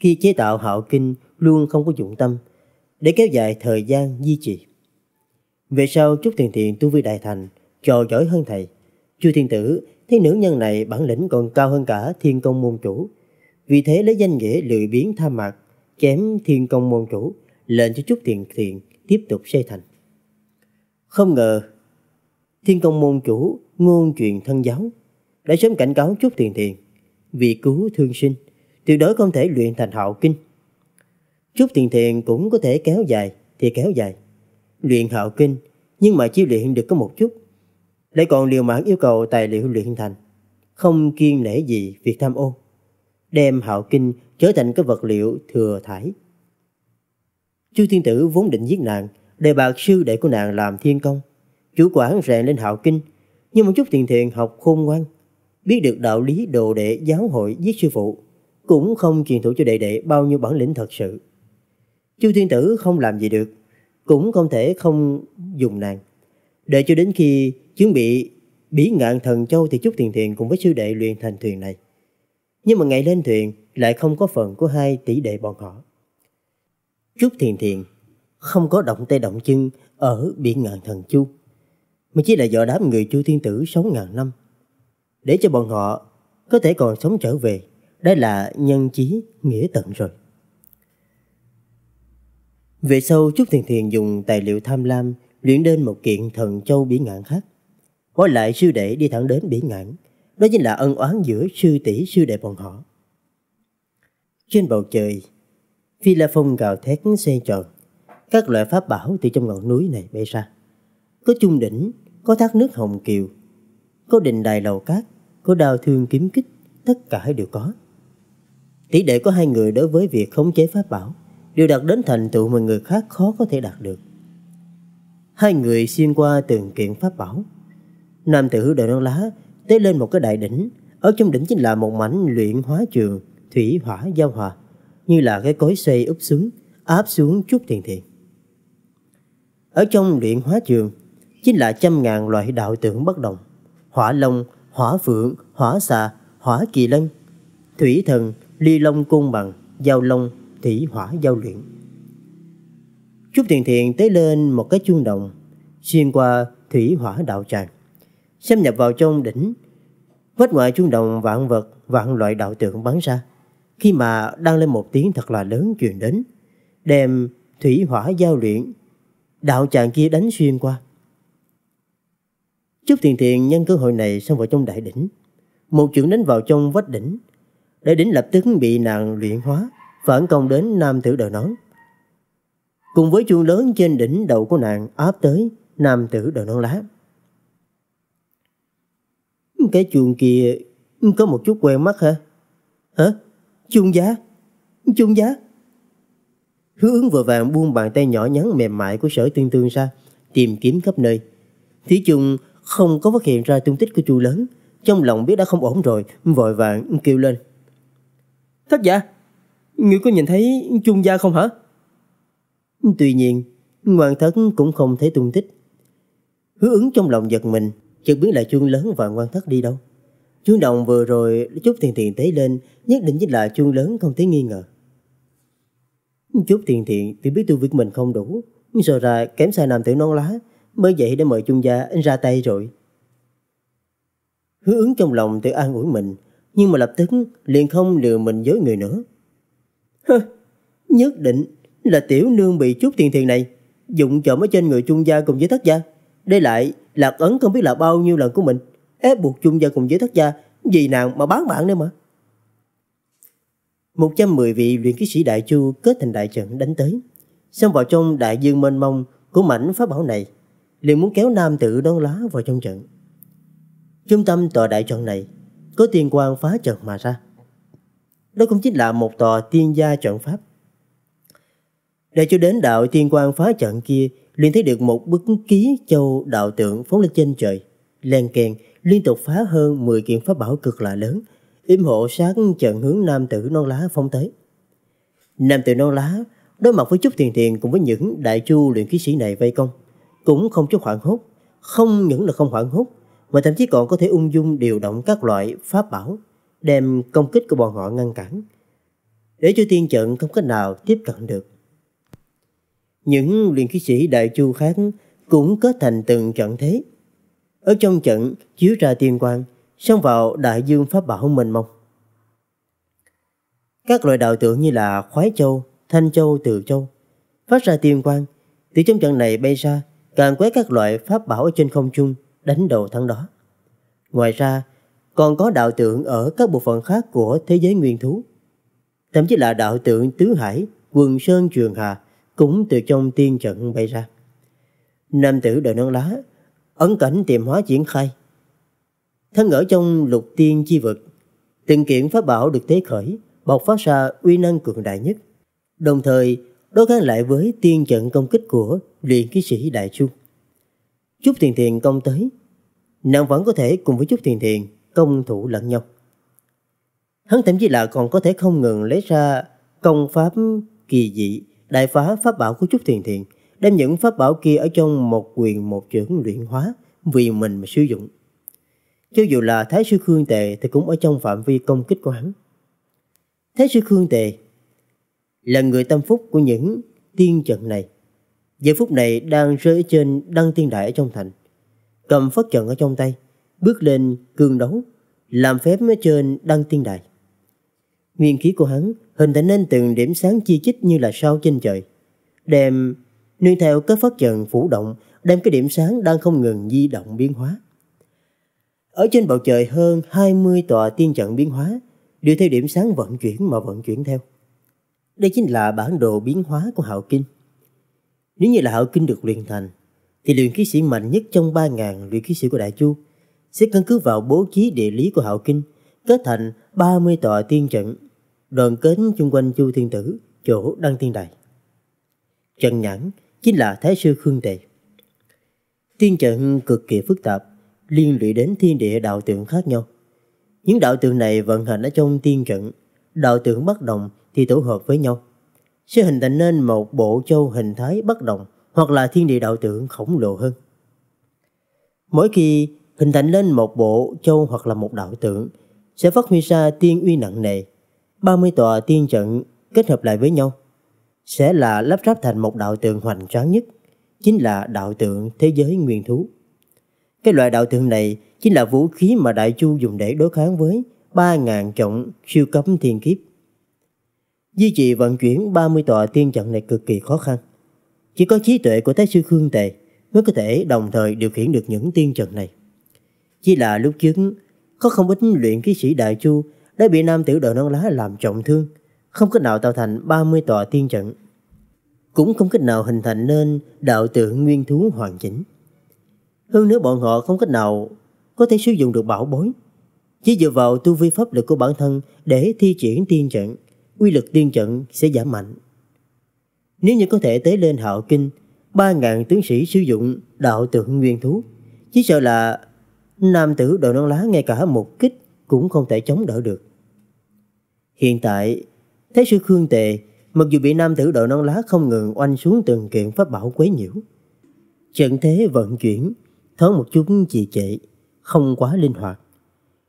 Khi chế tạo hạo kinh luôn không có dụng tâm để kéo dài thời gian duy trì. Về sau Trúc Thiền thiện tu vi đại thành, trò giỏi hơn thầy. Chu Thiên Tử thấy nữ nhân này bản lĩnh còn cao hơn cả thiên công môn chủ. Vì thế lấy danh nghĩa lười biến tha mạc, chém thiên công môn chủ, lệnh cho Trúc Thiền thiện tiếp tục xây thành. Không ngờ Thiên công môn chủ ngôn truyền thân giáo đã sớm cảnh cáo Trúc tiền tiền vì cứu thương sinh tuyệt đối không thể luyện thành hậu kinh. Trúc tiền tiền cũng có thể kéo dài thì kéo dài. Luyện hậu kinh nhưng mà chỉ luyện được có một chút lại còn liều mạng yêu cầu tài liệu luyện thành không kiêng nể gì việc tham ô đem hậu kinh trở thành cái vật liệu thừa thải. Chu Thiên Tử vốn định giết nàng, đề bạc sư đệ của nàng làm thiên công. Chủ quản rèn lên hạo kinh, nhưng một chút tiền thiền học khôn ngoan, biết được đạo lý đồ đệ giáo hội giết sư phụ, cũng không truyền thụ cho đệ đệ bao nhiêu bản lĩnh thật sự. Chu Thiên Tử không làm gì được, cũng không thể không dùng nàng. để cho đến khi chuẩn bị bí ngạn thần châu thì chút Thiền Thiền cùng với sư đệ luyện thành thuyền này. Nhưng mà ngày lên thuyền lại không có phần của hai tỷ đệ bọn họ. chút Thiền Thiền không có động tay động chân ở biển ngạn thần chu mà chỉ là dọ đám người Chu Thiên Tử sống ngàn năm. Để cho bọn họ có thể còn sống trở về, đó là nhân chí, nghĩa tận rồi. Về sau Trúc Thiền Thiền dùng tài liệu tham lam luyện đến một kiện thần châu bỉ ngạn khác. Hỏi lại sư đệ đi thẳng đến bỉ ngạn, đó chính là ân oán giữa sư tỷ sư đệ bọn họ. Trên bầu trời, phi la phong gào thét xoay tròn, các loại pháp bảo từ trong ngọn núi này bay ra. Có trung đỉnh, có thác nước Hồng Kiều, có đình đài lầu cát, có đao thương kiếm kích, tất cả đều có. Tỷ đệ có hai người đối với việc khống chế pháp bảo đều đạt đến thành tựu mà người khác khó có thể đạt được. Hai người xuyên qua từng kiện pháp bảo. Nam tử hữu đội non lá tới lên một cái đại đỉnh, ở trong đỉnh chính là một mảnh luyện hóa trường, thủy hỏa giao hòa, như là cái cối xoay úp xuống, áp xuống chút thiền thiền. Ở trong luyện hóa trường, chính là trăm ngàn loại đạo tượng bất động Hỏa long, hỏa phượng, hỏa xà, hỏa kỳ lân, thủy thần, ly long cung bằng, giao long, thủy hỏa giao luyện. Trúc Thiền Thiền tới lên một cái chuông đồng, xuyên qua thủy hỏa đạo tràng, xâm nhập vào trong đỉnh. Vết ngoài chuông đồng vạn vật, vạn loại đạo tượng bắn ra. Khi mà đang lên một tiếng thật là lớn truyền đến, đem thủy hỏa giao luyện, đạo tràng kia đánh xuyên qua. Trúc Thiền Thiền nhân cơ hội này xông vào trong đại đỉnh. Một chưởng đánh vào trong vách đỉnh. Đại đỉnh lập tức bị nàng luyện hóa, phản công đến nam tử đầu nón. Cùng với chuông lớn trên đỉnh đầu của nàng áp tới nam tử đầu nón lá. Cái chuông kia có một chút quen mắt hả? Hả? Chuông giá? Chuông giá? Hứa ứng vừa vàng buông bàn tay nhỏ nhắn mềm mại của sở tương tương ra, tìm kiếm khắp nơi. Thí chung không có phát hiện ra tung tích của chu lớn trong lòng biết đã không ổn rồi vội vàng kêu lên thất giả ngươi có nhìn thấy chung gia không hả tuy nhiên hoàng thất cũng không thấy tung tích hứa ứng trong lòng giật mình chợt biết là chuông lớn và quan thất đi đâu chuông đồng vừa rồi chút tiền tiền tế lên nhất định chính là chuông lớn không thấy nghi ngờ chút tiền tiền thì biết tu việc mình không đủ nhưng sợ ra kém sai nam tiểu non lá Mới vậy đã mời chung gia ra tay rồi. Hứa ứng trong lòng tự an ủi mình, nhưng mà lập tức liền không lừa mình với người nữa. Hơ, nhất định là tiểu nương bị chút tiền thiền này, dụng trộm ở trên người chung gia cùng với thất gia. Đây lại, lạc ấn không biết là bao nhiêu lần của mình, ép buộc chung gia cùng với thất gia, vì nàng mà bán mạng nữa mà. 110 vị luyện ký sĩ đại chu kết thành đại trận đánh tới. Xông vào trong đại dương mênh mông của mảnh pháp bảo này liền muốn kéo nam tử đón lá vào trong trận. Trung tâm tòa đại trận này có tiên quan phá trận mà ra. Đó cũng chính là một tòa tiên gia trận pháp. Để cho đến đạo tiên quan phá trận kia liền thấy được một bức ký châu đạo tượng phóng lên trên trời. Len kèn liên tục phá hơn 10 kiện pháp bảo cực là lớn, im hộ sát trận hướng nam tử non lá phong tới. Nam tử non lá đối mặt với chút thiền thiền cùng với những đại chu luyện khí sĩ này vây công cũng không chút hoảng hốt, không những là không hoảng hốt, mà thậm chí còn có thể ung dung điều động các loại pháp bảo, đem công kích của bọn họ ngăn cản, để cho tiên trận không cách nào tiếp cận được. Những luyện khí sĩ đại chu khác cũng kết thành từng trận thế. Ở trong trận chiếu ra tiên quang, xông vào đại dương pháp bảo mênh mông. Các loại đạo tượng như là khoái châu, thanh châu, từ châu, phát ra tiên quang, từ trong trận này bay ra càng quét các loại pháp bảo trên không trung, đánh đầu thắng đó. Ngoài ra, còn có đạo tượng ở các bộ phận khác của thế giới nguyên thú. Thậm chí là đạo tượng Tứ Hải, Quần Sơn Trường Hà cũng từ trong tiên trận bay ra. Nam tử đời non lá, ấn cảnh tiềm hóa triển khai. Thân ở trong lục tiên chi vực, từng kiện pháp bảo được tế khởi, bộc phát ra uy năng cường đại nhất. Đồng thời, đối kháng lại với tiên trận công kích của luyện ký sĩ Đại Chu. Chúc Thiền Thiền công tới, nàng vẫn có thể cùng với Chúc Thiền Thiền công thủ lẫn nhau. Hắn thậm chí là còn có thể không ngừng lấy ra công pháp kỳ dị, đại phá pháp bảo của Chúc Thiền Thiền, đem những pháp bảo kia ở trong một quyền một trưởng luyện hóa vì mình mà sử dụng. Cho dù là Thái sư Khương Tề thì cũng ở trong phạm vi công kích của hắn. Thái sư Khương Tề là người tâm phúc của những tiên trận này. Giờ phút này đang rơi trên đăng tiên đại ở trong thành. Cầm phất trận ở trong tay, bước lên cương đấu, làm phép ở trên đăng tiên đại. Nguyên khí của hắn hình thành nên từng điểm sáng chi chít như là sao trên trời. Đem nương theo cái phất trận phủ động, đem cái điểm sáng đang không ngừng di động biến hóa. Ở trên bầu trời hơn 20 tòa tiên trận biến hóa, đều theo điểm sáng vận chuyển mà vận chuyển theo. Đây chính là bản đồ biến hóa của Hạo Kinh. Nếu như là Hạo Kinh được luyện thành, thì luyện khí sĩ mạnh nhất trong 3.000 luyện khí sĩ của Đại Chu sẽ căn cứ vào bố trí địa lý của Hạo Kinh kết thành 30 tòa tiên trận đoàn kết chung quanh Chu Thiên Tử, chỗ Đăng Tiên Đài. Trần Nhãn chính là Thái Sư Khương Tề. Tiên trận cực kỳ phức tạp, liên lụy đến thiên địa đạo tượng khác nhau. Những đạo tượng này vận hành ở trong tiên trận, đạo tượng bất đồng thì tổ hợp với nhau sẽ hình thành nên một bộ châu hình thái bất động hoặc là thiên địa đạo tượng khổng lồ hơn. Mỗi khi hình thành lên một bộ châu hoặc là một đạo tượng sẽ phát huy ra tiên uy nặng nề. 30 tòa tiên trận kết hợp lại với nhau sẽ là lắp ráp thành một đạo tượng hoành tráng nhất, chính là đạo tượng thế giới nguyên thú. Cái loại đạo tượng này chính là vũ khí mà Đại Chu dùng để đối kháng với 3.000 trọng siêu cấm thiên kiếp. Duy trì vận chuyển 30 tòa tiên trận này cực kỳ khó khăn. Chỉ có trí tuệ của Thái sư Khương Tề mới có thể đồng thời điều khiển được những tiên trận này. Chỉ là lúc trước, có không ít luyện ký sĩ Đại Chu đã bị nam tiểu đội non lá làm trọng thương, không cách nào tạo thành 30 tòa tiên trận. Cũng không cách nào hình thành nên đạo tượng nguyên thú hoàn chỉnh. Hơn nữa bọn họ không cách nào có thể sử dụng được bảo bối. Chỉ dựa vào tu vi pháp lực của bản thân để thi triển tiên trận uy lực tiên trận sẽ giảm mạnh. Nếu như có thể tế lên hạo kinh, 3.000 tướng sĩ sử dụng đạo tượng nguyên thú, chỉ sợ là nam tử đội non lá ngay cả một kích cũng không thể chống đỡ được. Hiện tại, Thế sư Khương Tề mặc dù bị nam tử đội non lá không ngừng oanh xuống từng kiện pháp bảo quấy nhiễu. Trận thế vận chuyển, thoáng một chút trì trệ, không quá linh hoạt.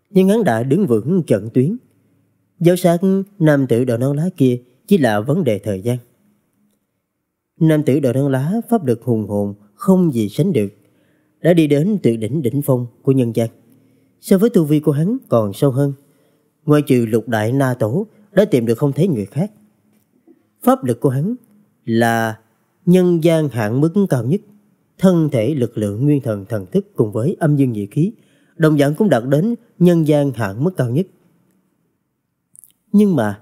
Nhưng hắn đã đứng vững trận tuyến, Giáo sát nam tử đầu non lá kia chỉ là vấn đề thời gian. Nam tử đầu non lá pháp lực hùng hồn không gì sánh được, đã đi đến tự đỉnh đỉnh phong của nhân gian. So với tu vi của hắn còn sâu hơn, ngoài trừ lục đại na tổ đã tìm được không thấy người khác. Pháp lực của hắn là nhân gian hạng mức cao nhất, thân thể lực lượng nguyên thần thần thức cùng với âm dương dị khí, đồng dạng cũng đạt đến nhân gian hạng mức cao nhất. Nhưng mà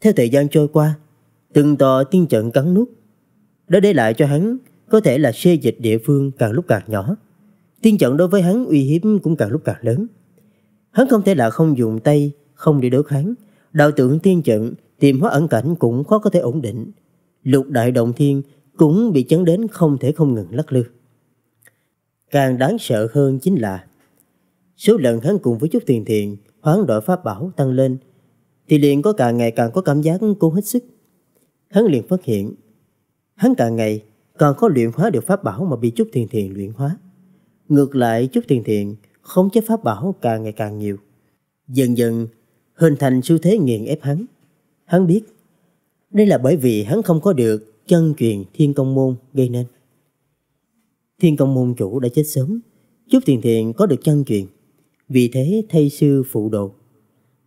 Theo thời gian trôi qua Từng tòa tiên trận cắn nút Đã để lại cho hắn Có thể là xê dịch địa phương càng lúc càng nhỏ Tiên trận đối với hắn uy hiếp cũng càng lúc càng lớn Hắn không thể là không dùng tay Không để đối kháng Đạo tượng tiên trận Tìm hóa ẩn cảnh cũng khó có thể ổn định Lục đại động thiên Cũng bị chấn đến không thể không ngừng lắc lư Càng đáng sợ hơn chính là Số lần hắn cùng với chút tiền thiện hoán đổi pháp bảo tăng lên, thì liền có càng ngày càng có cảm giác cô hết sức. Hắn liền phát hiện, hắn càng ngày càng có luyện hóa được pháp bảo mà bị chút thiền thiền luyện hóa. Ngược lại chút thiền thiền không chế pháp bảo càng ngày càng nhiều. Dần dần hình thành xu thế nghiền ép hắn. Hắn biết đây là bởi vì hắn không có được chân truyền thiên công môn gây nên. Thiên công môn chủ đã chết sớm, chút thiền thiền có được chân truyền vì thế thay sư phụ đồ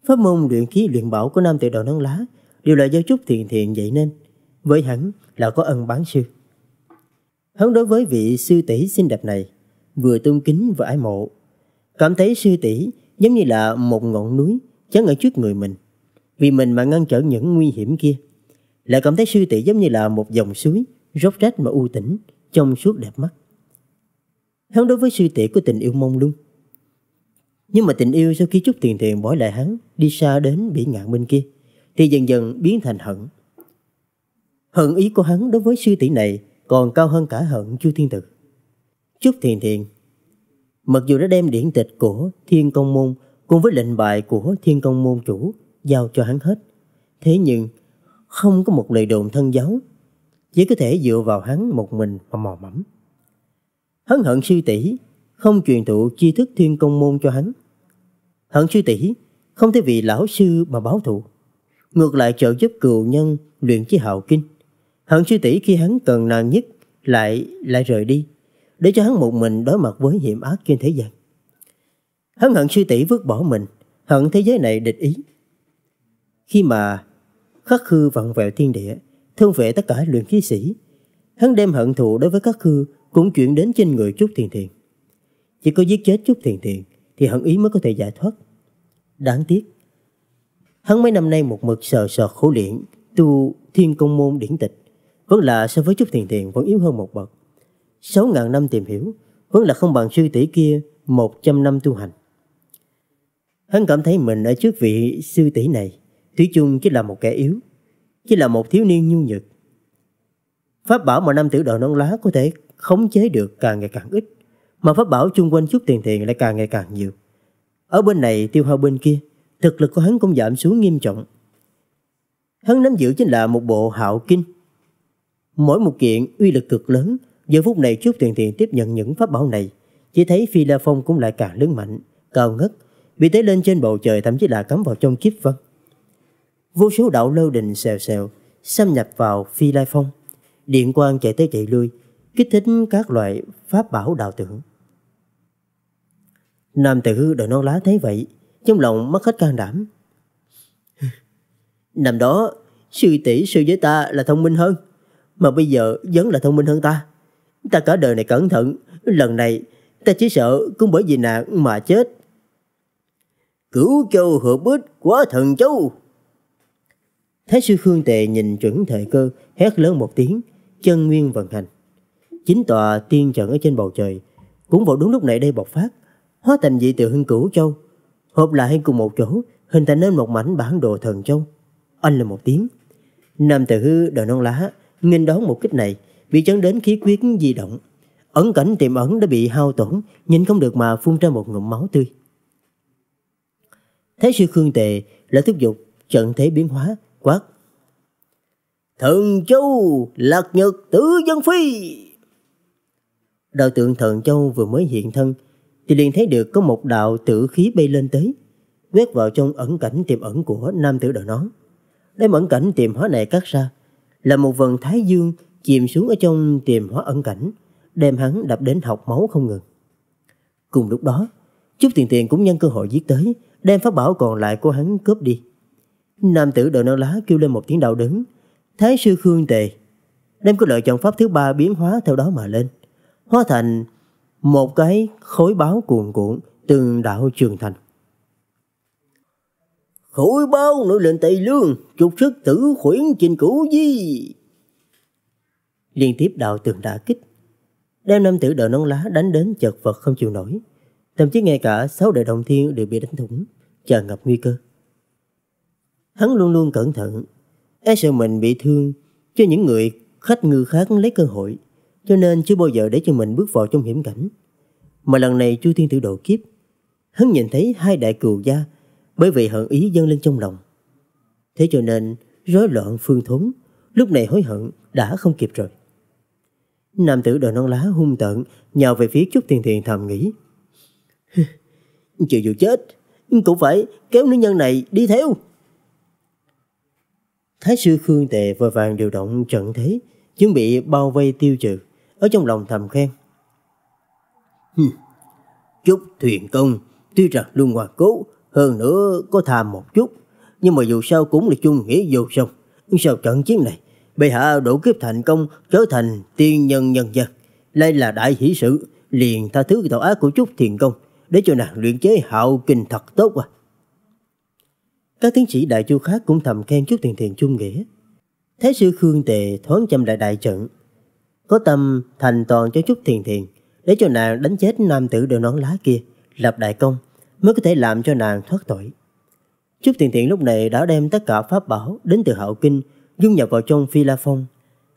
Pháp môn luyện khí luyện bảo của Nam Tự Đạo Nắng Lá đều là do chút thiền thiện dạy nên, với hắn là có ân bán sư. Hắn đối với vị sư tỷ xinh đẹp này, vừa tôn kính và ái mộ, cảm thấy sư tỷ giống như là một ngọn núi chắn ở trước người mình, vì mình mà ngăn trở những nguy hiểm kia. Lại cảm thấy sư tỷ giống như là một dòng suối róc rách mà u tĩnh, trong suốt đẹp mắt. Hắn đối với sư tỷ có tình yêu mong lung, nhưng mà tình yêu sau khi chút tiền tiền bỏ lại hắn đi xa đến biển ngạn bên kia thì dần dần biến thành hận. Hận ý của hắn đối với sư tỷ này còn cao hơn cả hận Chu Thiên Tử. Chút thiền thiền Mặc dù đã đem điển tịch của Thiên Công Môn cùng với lệnh bài của Thiên Công Môn chủ giao cho hắn hết. Thế nhưng không có một lời đồn thân giáo chỉ có thể dựa vào hắn một mình mà mò mẫm. Hắn hận sư tỷ không truyền thụ chi thức thiên công môn cho hắn. Hận sư tỷ không thể vì lão sư mà báo thù, ngược lại trợ giúp cựu nhân luyện chí hạo kinh. Hận sư tỷ khi hắn cần nàng nhất lại lại rời đi, để cho hắn một mình đối mặt với hiểm ác trên thế gian. Hắn hận sư tỷ vứt bỏ mình, hận thế giới này địch ý. Khi mà khắc khư vặn vẹo thiên địa, thương vệ tất cả luyện khí sĩ, hắn đem hận thù đối với khắc khư cũng chuyển đến trên người chút thiền thiền. Chỉ có giết chết chút thiền thiền thì hận ý mới có thể giải thoát. Đáng tiếc. Hắn mấy năm nay một mực sờ sờ khổ luyện, tu thiên công môn điển tịch. Vẫn là so với chút thiền thiền vẫn yếu hơn một bậc. Sáu ngàn năm tìm hiểu, vẫn là không bằng sư tỷ kia một trăm năm tu hành. Hắn cảm thấy mình ở trước vị sư tỷ này, thủy chung chỉ là một kẻ yếu, chỉ là một thiếu niên nhu nhược. Pháp bảo mà năm tiểu đầu non lá có thể khống chế được càng ngày càng ít mà pháp bảo chung quanh chút tiền thiện lại càng ngày càng nhiều. Ở bên này tiêu hao bên kia, thực lực của hắn cũng giảm xuống nghiêm trọng. Hắn nắm giữ chính là một bộ hạo kinh. Mỗi một kiện uy lực cực lớn, giờ phút này chút tiền thiện tiếp nhận những pháp bảo này, chỉ thấy phi la phong cũng lại càng lớn mạnh, cao ngất, bị tế lên trên bầu trời thậm chí là cắm vào trong kiếp vân. Vô số đạo lâu đình xèo xèo, xâm nhập vào phi la phong. Điện quang chạy tới chạy lui, kích thích các loại pháp bảo đạo tượng. Nam tử đời non lá thấy vậy, trong lòng mất hết can đảm. Năm đó, sư tỷ sư với ta là thông minh hơn, mà bây giờ vẫn là thông minh hơn ta. Ta cả đời này cẩn thận, lần này ta chỉ sợ cũng bởi vì nạn mà chết. Cửu châu hợp bích quá thần châu. Thái sư Khương Tề nhìn chuẩn thời cơ, hét lớn một tiếng, chân nguyên vận hành chín tòa tiên trận ở trên bầu trời cũng vào đúng lúc này đây bộc phát, hóa thành dị tượng hưng cửu châu. Hợp lại cùng một chỗ, hình thành nên một mảnh bản đồ thần châu. Anh là một tiếng. Nam tử đời non lá, nghênh đón một kích này, bị chấn đến khí quyết di động. Ẩn cảnh tiềm ẩn đã bị hao tổn, nhìn không được mà phun ra một ngụm máu tươi. Thế sư Khương Tề lại thúc giục trận thế biến hóa, quát. Thần châu, lạc nhật tứ dân phi! đạo tượng thần châu vừa mới hiện thân thì liền thấy được có một đạo tử khí bay lên tới quét vào trong ẩn cảnh tiềm ẩn của nam tử đầu nón đem ẩn cảnh tiềm hóa này cắt ra là một vần thái dương chìm xuống ở trong tiềm hóa ẩn cảnh đem hắn đập đến học máu không ngừng cùng lúc đó chút tiền tiền cũng nhân cơ hội giết tới đem pháp bảo còn lại của hắn cướp đi nam tử đầu nón lá kêu lên một tiếng đau đớn thái sư khương tề đem cái lợi chọn pháp thứ ba biến hóa theo đó mà lên hóa thành một cái khối báo cuồn cuộn từng đạo trường thành. Khối báo nổi lên tây lương, trục sức tử khuyển trình cửu di. Liên tiếp đạo tường đã kích, đem năm tử đỡ nón lá đánh đến chật vật không chịu nổi. Thậm chí ngay cả sáu đại đồng thiên đều bị đánh thủng, chờ ngập nguy cơ. Hắn luôn luôn cẩn thận, e sợ mình bị thương cho những người khách ngư khác lấy cơ hội cho nên chưa bao giờ để cho mình bước vào trong hiểm cảnh. Mà lần này Chu Thiên Tử độ kiếp, hắn nhìn thấy hai đại cừu gia bởi vì hận ý dâng lên trong lòng. Thế cho nên rối loạn phương thốn, lúc này hối hận đã không kịp rồi. Nam tử đời non lá hung tợn nhào về phía Trúc Thiền Thiền thầm nghĩ. (laughs) Chịu dù chết, cũng phải kéo nữ nhân này đi theo. Thái sư Khương Tề vội vàng điều động trận thế, chuẩn bị bao vây tiêu trừ ở trong lòng thầm khen. chút thuyền công, tuy rằng luôn ngoan cố, hơn nữa có tham một chút, nhưng mà dù sao cũng là chung nghĩa vô song. Sau trận chiến này, bệ hạ đổ kiếp thành công trở thành tiên nhân nhân vật, đây là đại hỷ sự, liền tha thứ tội ác của chút thiền công, để cho nàng luyện chế hạo kinh thật tốt à. Các tiến sĩ đại chu khác cũng thầm khen chút thiền thiền chung nghĩa. Thế sư Khương Tề thoáng chăm lại đại trận, có tâm thành toàn cho chút thiền thiền để cho nàng đánh chết nam tử đều nón lá kia, lập đại công mới có thể làm cho nàng thoát tội. Trúc thiền thiền lúc này đã đem tất cả pháp bảo đến từ hậu kinh dung nhập vào trong phi la phong.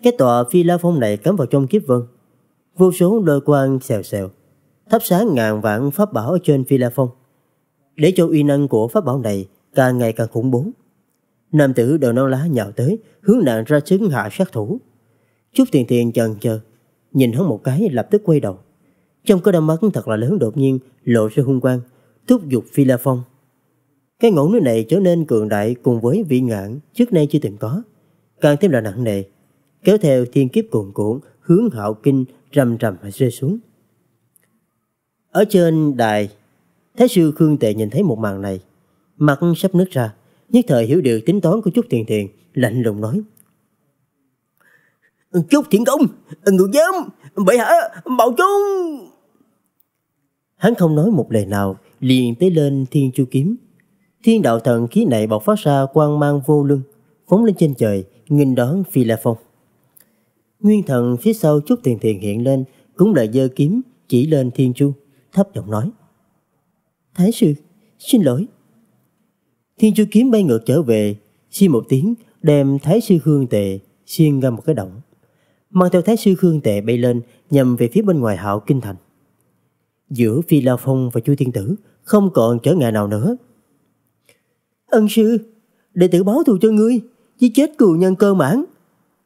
Cái tòa phi la phong này cắm vào trong kiếp vân. Vô số đôi quang xèo xèo, thắp sáng ngàn vạn pháp bảo trên phi la phong. Để cho uy năng của pháp bảo này càng ngày càng khủng bố. Nam tử đầu nón lá nhào tới, hướng nàng ra chứng hạ sát thủ chút Thiền Thiền chần chờ, nhìn hắn một cái lập tức quay đầu. Trong cái đôi mắt thật là lớn đột nhiên lộ ra hung quang, thúc giục Phi La Phong. Cái ngọn núi này trở nên cường đại cùng với vị ngạn trước nay chưa từng có, càng thêm là nặng nề, kéo theo thiên kiếp cuồn cuộn hướng hạo kinh rầm rầm rơi xuống. Ở trên đài, Thái sư Khương Tệ nhìn thấy một màn này, mặt sắp nứt ra, nhất thời hiểu được tính toán của chút Thiền Thiền, lạnh lùng nói chút thiện công Ngự giám Bệ hạ Bảo chúng Hắn không nói một lời nào Liền tới lên thiên chu kiếm Thiên đạo thần khí này bộc phát ra quang mang vô lưng Phóng lên trên trời Nghinh đón phi la phong Nguyên thần phía sau chút thiền thiền hiện lên Cũng là giơ kiếm Chỉ lên thiên chu Thấp giọng nói Thái sư Xin lỗi Thiên chu kiếm bay ngược trở về Xin một tiếng đem thái sư hương tề xiên ra một cái động mang theo thái sư Khương Tệ bay lên nhằm về phía bên ngoài hạo kinh thành. Giữa Phi La Phong và Chu Thiên Tử không còn trở ngại nào nữa. Ân sư, đệ tử báo thù cho ngươi, chỉ chết cừu nhân cơ mãn.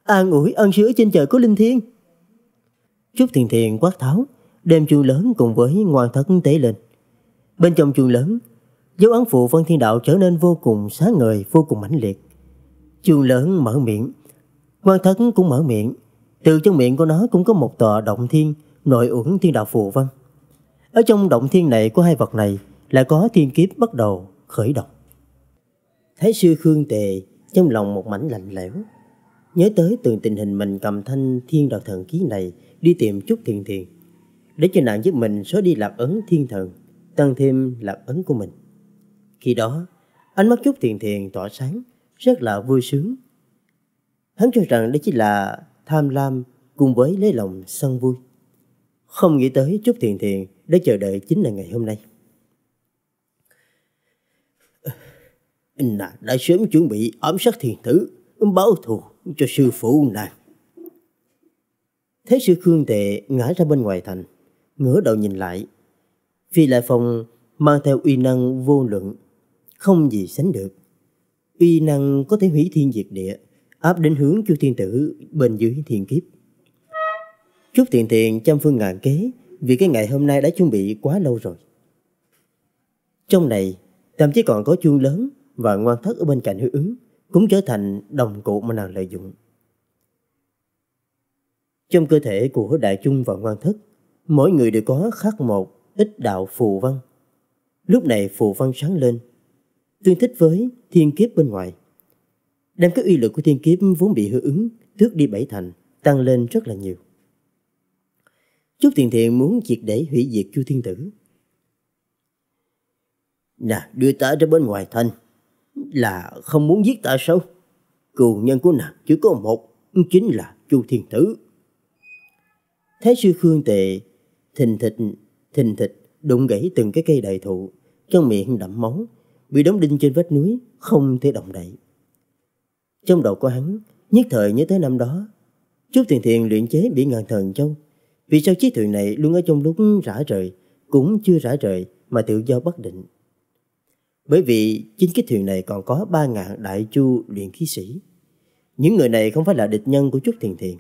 An ủi ân sư ở trên trời có linh thiên. Trúc Thiền Thiền quát tháo, đem chuông lớn cùng với ngoan thất tế lên. Bên trong chuông lớn, dấu ấn phụ Văn Thiên Đạo trở nên vô cùng sáng ngời, vô cùng mãnh liệt. Chuông lớn mở miệng, ngoan thất cũng mở miệng, từ trong miệng của nó cũng có một tòa động thiên nội uẩn thiên đạo phù văn. Ở trong động thiên này của hai vật này lại có thiên kiếp bắt đầu khởi động. Thái sư Khương Tề trong lòng một mảnh lạnh lẽo. Nhớ tới từng tình hình mình cầm thanh thiên đạo thần ký này đi tìm chút thiền thiền để cho nạn giúp mình số đi lạc ấn thiên thần, tăng thêm lạc ấn của mình. Khi đó, ánh mắt chút thiền thiền tỏa sáng, rất là vui sướng. Hắn cho rằng đây chỉ là tham lam cùng với lấy lòng sân vui. Không nghĩ tới chút thiền thiền để chờ đợi chính là ngày hôm nay. Nàng đã sớm chuẩn bị ám sát thiền tử, báo thù cho sư phụ nàng. Thế sư Khương Tệ ngã ra bên ngoài thành, ngửa đầu nhìn lại. Phi Lại Phong mang theo uy năng vô lượng, không gì sánh được. Uy năng có thể hủy thiên diệt địa, áp đến hướng Chu Thiên Tử bên dưới thiên kiếp. Trúc Thiện Thiện trăm phương ngàn kế vì cái ngày hôm nay đã chuẩn bị quá lâu rồi. Trong này, thậm chí còn có chuông lớn và ngoan thất ở bên cạnh hư ứng cũng trở thành đồng cụ mà nàng lợi dụng. Trong cơ thể của đại chung và ngoan thất, mỗi người đều có khắc một ít đạo phù văn. Lúc này phù văn sáng lên, tương thích với thiên kiếp bên ngoài đem các uy lực của thiên kiếm vốn bị hư ứng, tước đi bảy thành, tăng lên rất là nhiều. Chúc Thiền Thiện muốn triệt để hủy diệt Chu Thiên Tử. Nè, đưa ta ra bên ngoài thành là không muốn giết ta sao? Cừu nhân của nàng chỉ có một, chính là Chu Thiên Tử. Thái sư Khương Tệ thình thịch, thình thịch đụng gãy từng cái cây đại thụ, trong miệng đẫm máu, bị đóng đinh trên vách núi, không thể động đậy. Trong đầu của hắn, nhất thời nhớ tới năm đó. chút Thiền Thiền luyện chế bị ngàn thần châu. Vì sao chiếc thuyền này luôn ở trong lúc rã rời, cũng chưa rã rời mà tự do bất định. Bởi vì chính cái thuyền này còn có ba ngàn đại chu luyện khí sĩ. Những người này không phải là địch nhân của chút Thiền Thiền.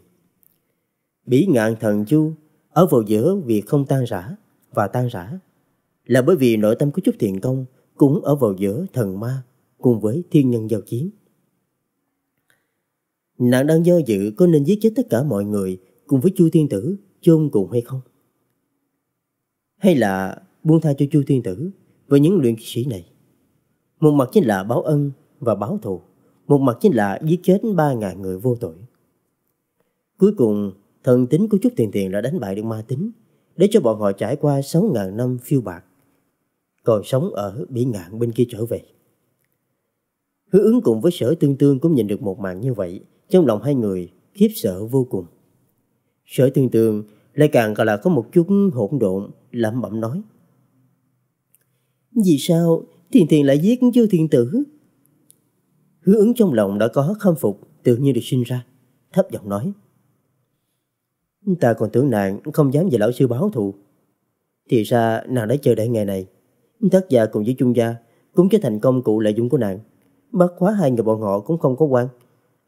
Bỉ ngạn thần chu ở vào giữa việc không tan rã và tan rã là bởi vì nội tâm của chút Thiền Công cũng ở vào giữa thần ma cùng với thiên nhân giao chiến. Nàng đang do dự có nên giết chết tất cả mọi người cùng với Chu Thiên Tử chôn cùng hay không? Hay là buông tha cho Chu Thiên Tử và những luyện sĩ này? Một mặt chính là báo ân và báo thù, một mặt chính là giết chết ba ngàn người vô tội. Cuối cùng, thần tính của Trúc Tiền Tiền đã đánh bại được ma tính, để cho bọn họ trải qua sáu ngàn năm phiêu bạc, còn sống ở bỉ ngạn bên kia trở về. Hứa ứng cùng với sở tương tương cũng nhìn được một màn như vậy, trong lòng hai người khiếp sợ vô cùng. Sở tương tương lại càng gọi là có một chút hỗn độn, lẩm bẩm nói. Vì sao thiền thiền lại giết chư thiền tử? Hứa ứng trong lòng đã có khâm phục tự nhiên được sinh ra, thấp giọng nói. Ta còn tưởng nàng không dám về lão sư báo thù. Thì ra nàng đã chờ đợi ngày này. tất gia cùng với chung gia cũng trở thành công cụ lợi dụng của nàng. Bất quá hai người bọn họ cũng không có quan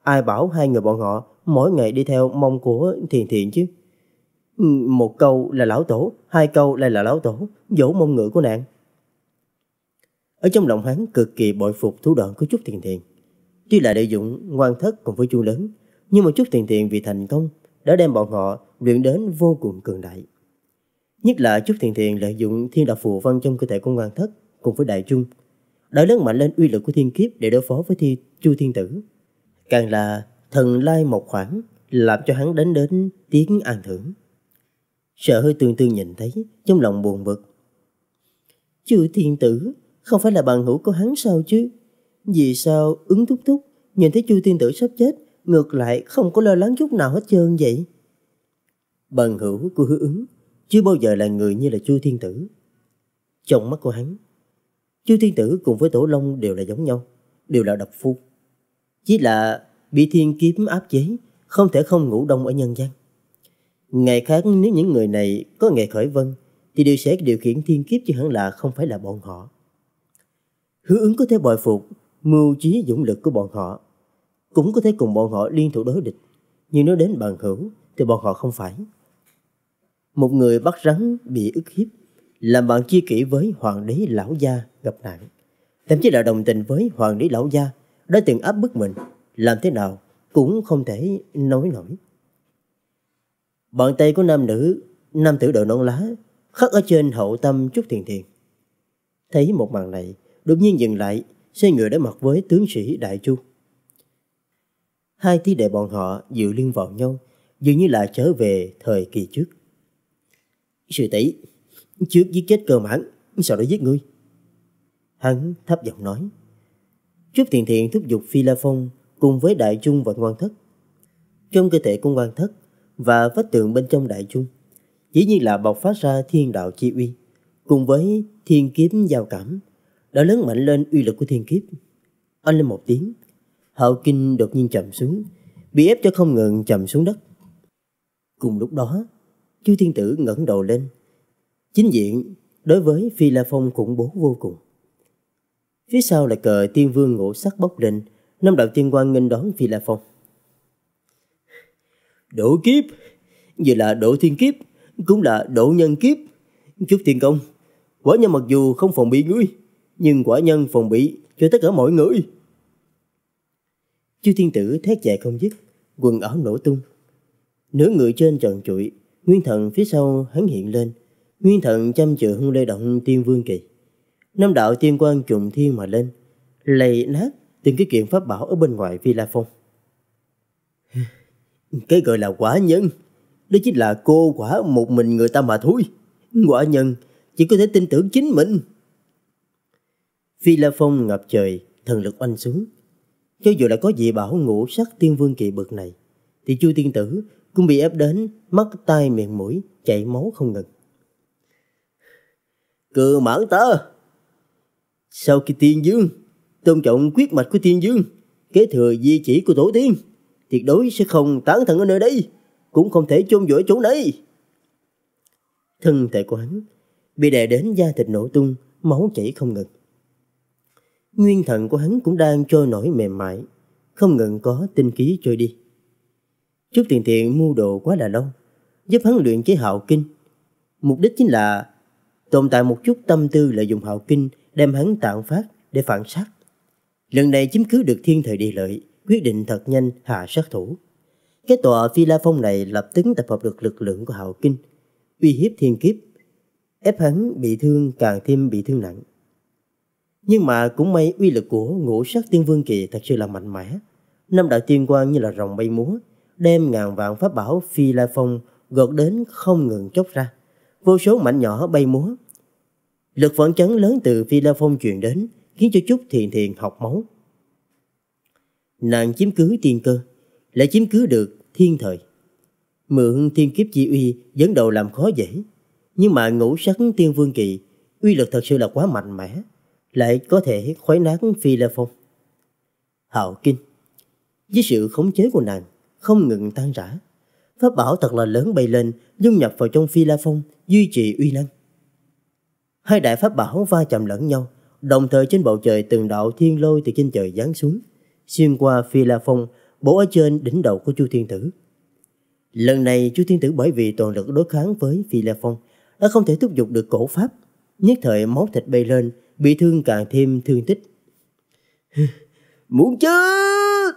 Ai bảo hai người bọn họ mỗi ngày đi theo mong của thiền thiện chứ. Ừ, một câu là lão tổ, hai câu lại là lão tổ, dỗ mông ngựa của nàng. Ở trong lòng hắn cực kỳ bội phục thủ đoạn của chút thiền thiện. Tuy là đại dụng, quan thất cùng với chu lớn, nhưng mà chút thiền thiện vì thành công đã đem bọn họ luyện đến vô cùng cường đại. Nhất là chút thiền thiện lợi dụng thiên đạo phù văn trong cơ thể của quan thất cùng với đại trung, đã lớn mạnh lên uy lực của thiên kiếp để đối phó với thi chu thiên tử. Càng là thần lai một khoảng làm cho hắn đến đến tiếng an thưởng. sợ hơi tương tương nhìn thấy, trong lòng buồn bực. Chư thiên tử, không phải là bằng hữu của hắn sao chứ? Vì sao ứng thúc thúc, nhìn thấy chư thiên tử sắp chết, ngược lại không có lo lắng chút nào hết trơn vậy? Bằng hữu của hứa ứng, chưa bao giờ là người như là chu thiên tử. Trong mắt của hắn, chu thiên tử cùng với tổ long đều là giống nhau, đều là độc phu. Chỉ là bị thiên kiếm áp chế, không thể không ngủ đông ở nhân gian. Ngày khác nếu những người này có nghề khởi vân, thì đều sẽ điều khiển thiên kiếp chứ hẳn là không phải là bọn họ. Hứa ứng có thể bồi phục mưu trí dũng lực của bọn họ, cũng có thể cùng bọn họ liên thủ đối địch, nhưng nếu đến bằng hữu thì bọn họ không phải. Một người bắt rắn bị ức hiếp, làm bạn chia kỷ với hoàng đế lão gia gặp nạn, thậm chí là đồng tình với hoàng đế lão gia Đối tượng áp bức mình, làm thế nào cũng không thể nói nổi. Bàn tay của nam nữ, nam tử đội nón lá, khắc ở trên hậu tâm chút Thiền Thiền. Thấy một màn này, đột nhiên dừng lại, xe ngựa đã mặt với tướng sĩ Đại Chu. Hai tí đệ bọn họ dự liên vào nhau, dường như là trở về thời kỳ trước. Sư tỷ, trước giết chết cơ mãn, sau đó giết ngươi. Hắn thấp giọng nói. Trúc Thiện Thiện thúc giục Phi La Phong cùng với Đại Trung và Ngoan Thất. Trong cơ thể của Ngoan Thất và vách tượng bên trong Đại Trung, dĩ nhiên là bộc phát ra thiên đạo chi uy, cùng với thiên kiếm giao cảm, đã lớn mạnh lên uy lực của thiên kiếp. Anh lên một tiếng, hậu kinh đột nhiên chậm xuống, bị ép cho không ngừng chậm xuống đất. Cùng lúc đó, chư thiên tử ngẩng đầu lên, chính diện đối với Phi La Phong khủng bố vô cùng. Phía sau là cờ tiên vương ngũ sắc bốc lên, năm đạo tiên quan nghênh đón Phi La Phong. Độ kiếp, vừa là độ thiên kiếp, cũng là độ nhân kiếp. Chúc thiên công, quả nhân mặc dù không phòng bị ngươi, nhưng quả nhân phòng bị cho tất cả mọi người. Chư thiên tử thét dài không dứt, quần áo nổ tung. Nửa người trên trần trụi, nguyên thần phía sau hắn hiện lên. Nguyên thần chăm chữa hung lê động tiên vương kỳ năm đạo tiên quan trùng thiên mà lên, lầy nát từng cái kiện pháp bảo ở bên ngoài Villa Phong. Cái gọi là quả nhân, đó chính là cô quả một mình người ta mà thôi. Quả nhân chỉ có thể tin tưởng chính mình. Phi La Phong ngập trời, thần lực oanh xuống. Cho dù là có dị bảo ngũ sắc tiên vương kỳ bực này, thì Chu Tiên Tử cũng bị ép đến mắt tai miệng mũi chảy máu không ngừng. Cừ mãn tơ! Sau khi Tiên Dương tôn trọng quyết mạch của Tiên Dương, kế thừa di chỉ của Tổ tiên, tuyệt đối sẽ không tán thần ở nơi đây, cũng không thể chôn vùi chỗ này. Thân thể của hắn bị đè đến da thịt nổ tung, máu chảy không ngừng. Nguyên thần của hắn cũng đang trôi nổi mềm mại, không ngừng có tinh khí trôi đi. Chút tiền thiện mua đồ quá là lâu, giúp hắn luyện chế hạo kinh. Mục đích chính là tồn tại một chút tâm tư lợi dụng hạo kinh đem hắn tạng phát để phản sát. Lần này chiếm cứ được thiên thời địa lợi, quyết định thật nhanh hạ sát thủ. Cái tòa phi la phong này lập tức tập hợp được lực lượng của hạo kinh, uy hiếp thiên kiếp, ép hắn bị thương càng thêm bị thương nặng. Nhưng mà cũng may uy lực của ngũ sát tiên vương kỳ thật sự là mạnh mẽ. Năm đạo tiên quang như là rồng bay múa, đem ngàn vạn pháp bảo phi la phong gọt đến không ngừng chốc ra. Vô số mảnh nhỏ bay múa, Lực phản chấn lớn từ phong truyền đến khiến cho Trúc Thiền Thiền học máu. Nàng chiếm cứ tiên cơ, lại chiếm cứ được thiên thời. Mượn thiên kiếp chi uy dẫn đầu làm khó dễ, nhưng mà ngũ sắc tiên vương kỳ uy lực thật sự là quá mạnh mẽ, lại có thể khuấy nát phong Hạo Kinh Với sự khống chế của nàng không ngừng tan rã, pháp bảo thật là lớn bay lên dung nhập vào trong phi la phong duy trì uy năng. Hai đại pháp bảo va chạm lẫn nhau, đồng thời trên bầu trời từng đạo thiên lôi từ trên trời giáng xuống, xuyên qua phi la phong, bổ ở trên đỉnh đầu của Chu Thiên Tử. Lần này Chu Thiên Tử bởi vì toàn lực đối kháng với phi la phong, đã không thể thúc giục được cổ pháp, nhất thời máu thịt bay lên, bị thương càng thêm thương tích. (laughs) Muốn chết!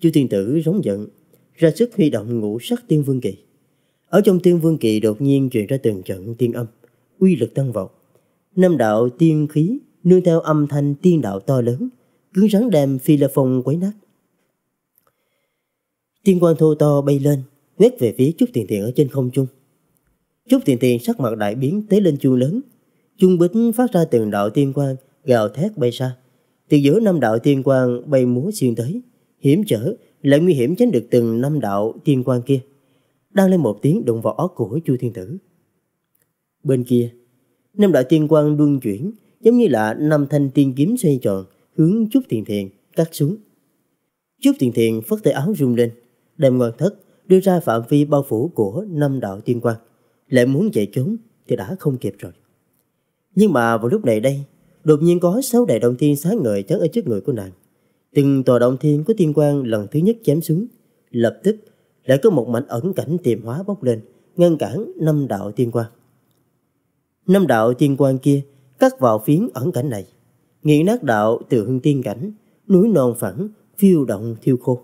Chu Thiên Tử rống giận, ra sức huy động ngũ sắc tiên vương kỳ. Ở trong tiên vương kỳ đột nhiên truyền ra từng trận tiên âm uy lực tăng vọt. Năm đạo tiên khí nương theo âm thanh tiên đạo to lớn, cứng rắn đem phi la phong quấy nát. Tiên quan thô to bay lên, quét về phía chút Tiền Tiền ở trên không trung. chút Tiền Tiền sắc mặt đại biến tế lên chuông lớn, chuông bích phát ra từng đạo tiên quan gào thét bay xa. Từ giữa năm đạo tiên quan bay múa xuyên tới, hiểm trở lại nguy hiểm tránh được từng năm đạo tiên quan kia. Đang lên một tiếng đụng vào óc của Chu Thiên Tử. Bên kia, năm đại tiên quang luân chuyển, giống như là năm thanh tiên kiếm xoay tròn, hướng chúc tiền Thiền cắt xuống. chúc tiền Thiền phất tay áo rung lên, đem ngọn thất đưa ra phạm vi bao phủ của năm đạo tiên quang. Lại muốn chạy trốn thì đã không kịp rồi. Nhưng mà vào lúc này đây, đột nhiên có sáu đại động thiên sáng ngời chắn ở trước người của nàng. Từng tòa động thiên của tiên quang lần thứ nhất chém xuống, lập tức lại có một mảnh ẩn cảnh tiềm hóa bốc lên, ngăn cản năm đạo tiên quang. Năm đạo thiên quan kia cắt vào phiến ẩn cảnh này. nghiền nát đạo từ hương tiên cảnh, núi non phẳng, phiêu động thiêu khô.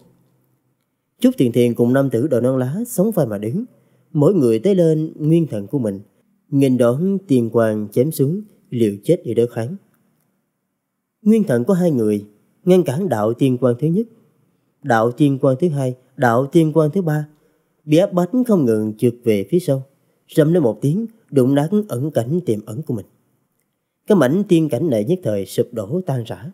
Chúc Thiền Thiền cùng nam tử đội non lá sống vai mà đứng. Mỗi người tới lên nguyên thần của mình. Nghìn đón tiền quang chém xuống, liệu chết để đối kháng. Nguyên thần của hai người ngăn cản đạo tiên quan thứ nhất. Đạo tiên quan thứ hai, đạo tiên quan thứ ba. Bị áp bách không ngừng trượt về phía sau. Rầm lên một tiếng, đụng đắn ẩn cảnh tiềm ẩn của mình. Cái mảnh tiên cảnh này nhất thời sụp đổ tan rã.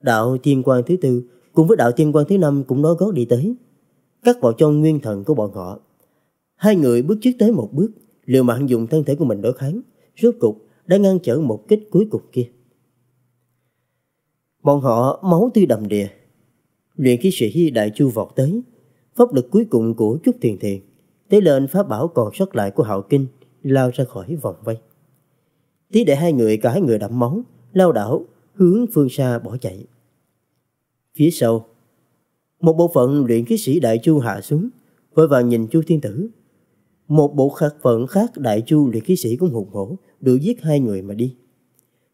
Đạo tiên quan thứ tư cùng với đạo tiên quan thứ năm cũng nói gót đi tới, cắt vào trong nguyên thần của bọn họ. Hai người bước trước tới một bước, liều mạng dùng thân thể của mình đối kháng, rốt cục đã ngăn trở một kích cuối cùng kia. Bọn họ máu tươi đầm đìa, luyện khí sĩ đại chu vọt tới, pháp lực cuối cùng của chút thiền thiền, tới lên pháp bảo còn sót lại của hạo kinh lao ra khỏi vòng vây. Tí để hai người cả người đậm máu, lao đảo, hướng phương xa bỏ chạy. Phía sau, một bộ phận luyện khí sĩ đại chu hạ xuống, vội vàng nhìn chu thiên tử. Một bộ khác phận khác đại chu luyện khí sĩ cũng hùng hổ, đuổi giết hai người mà đi.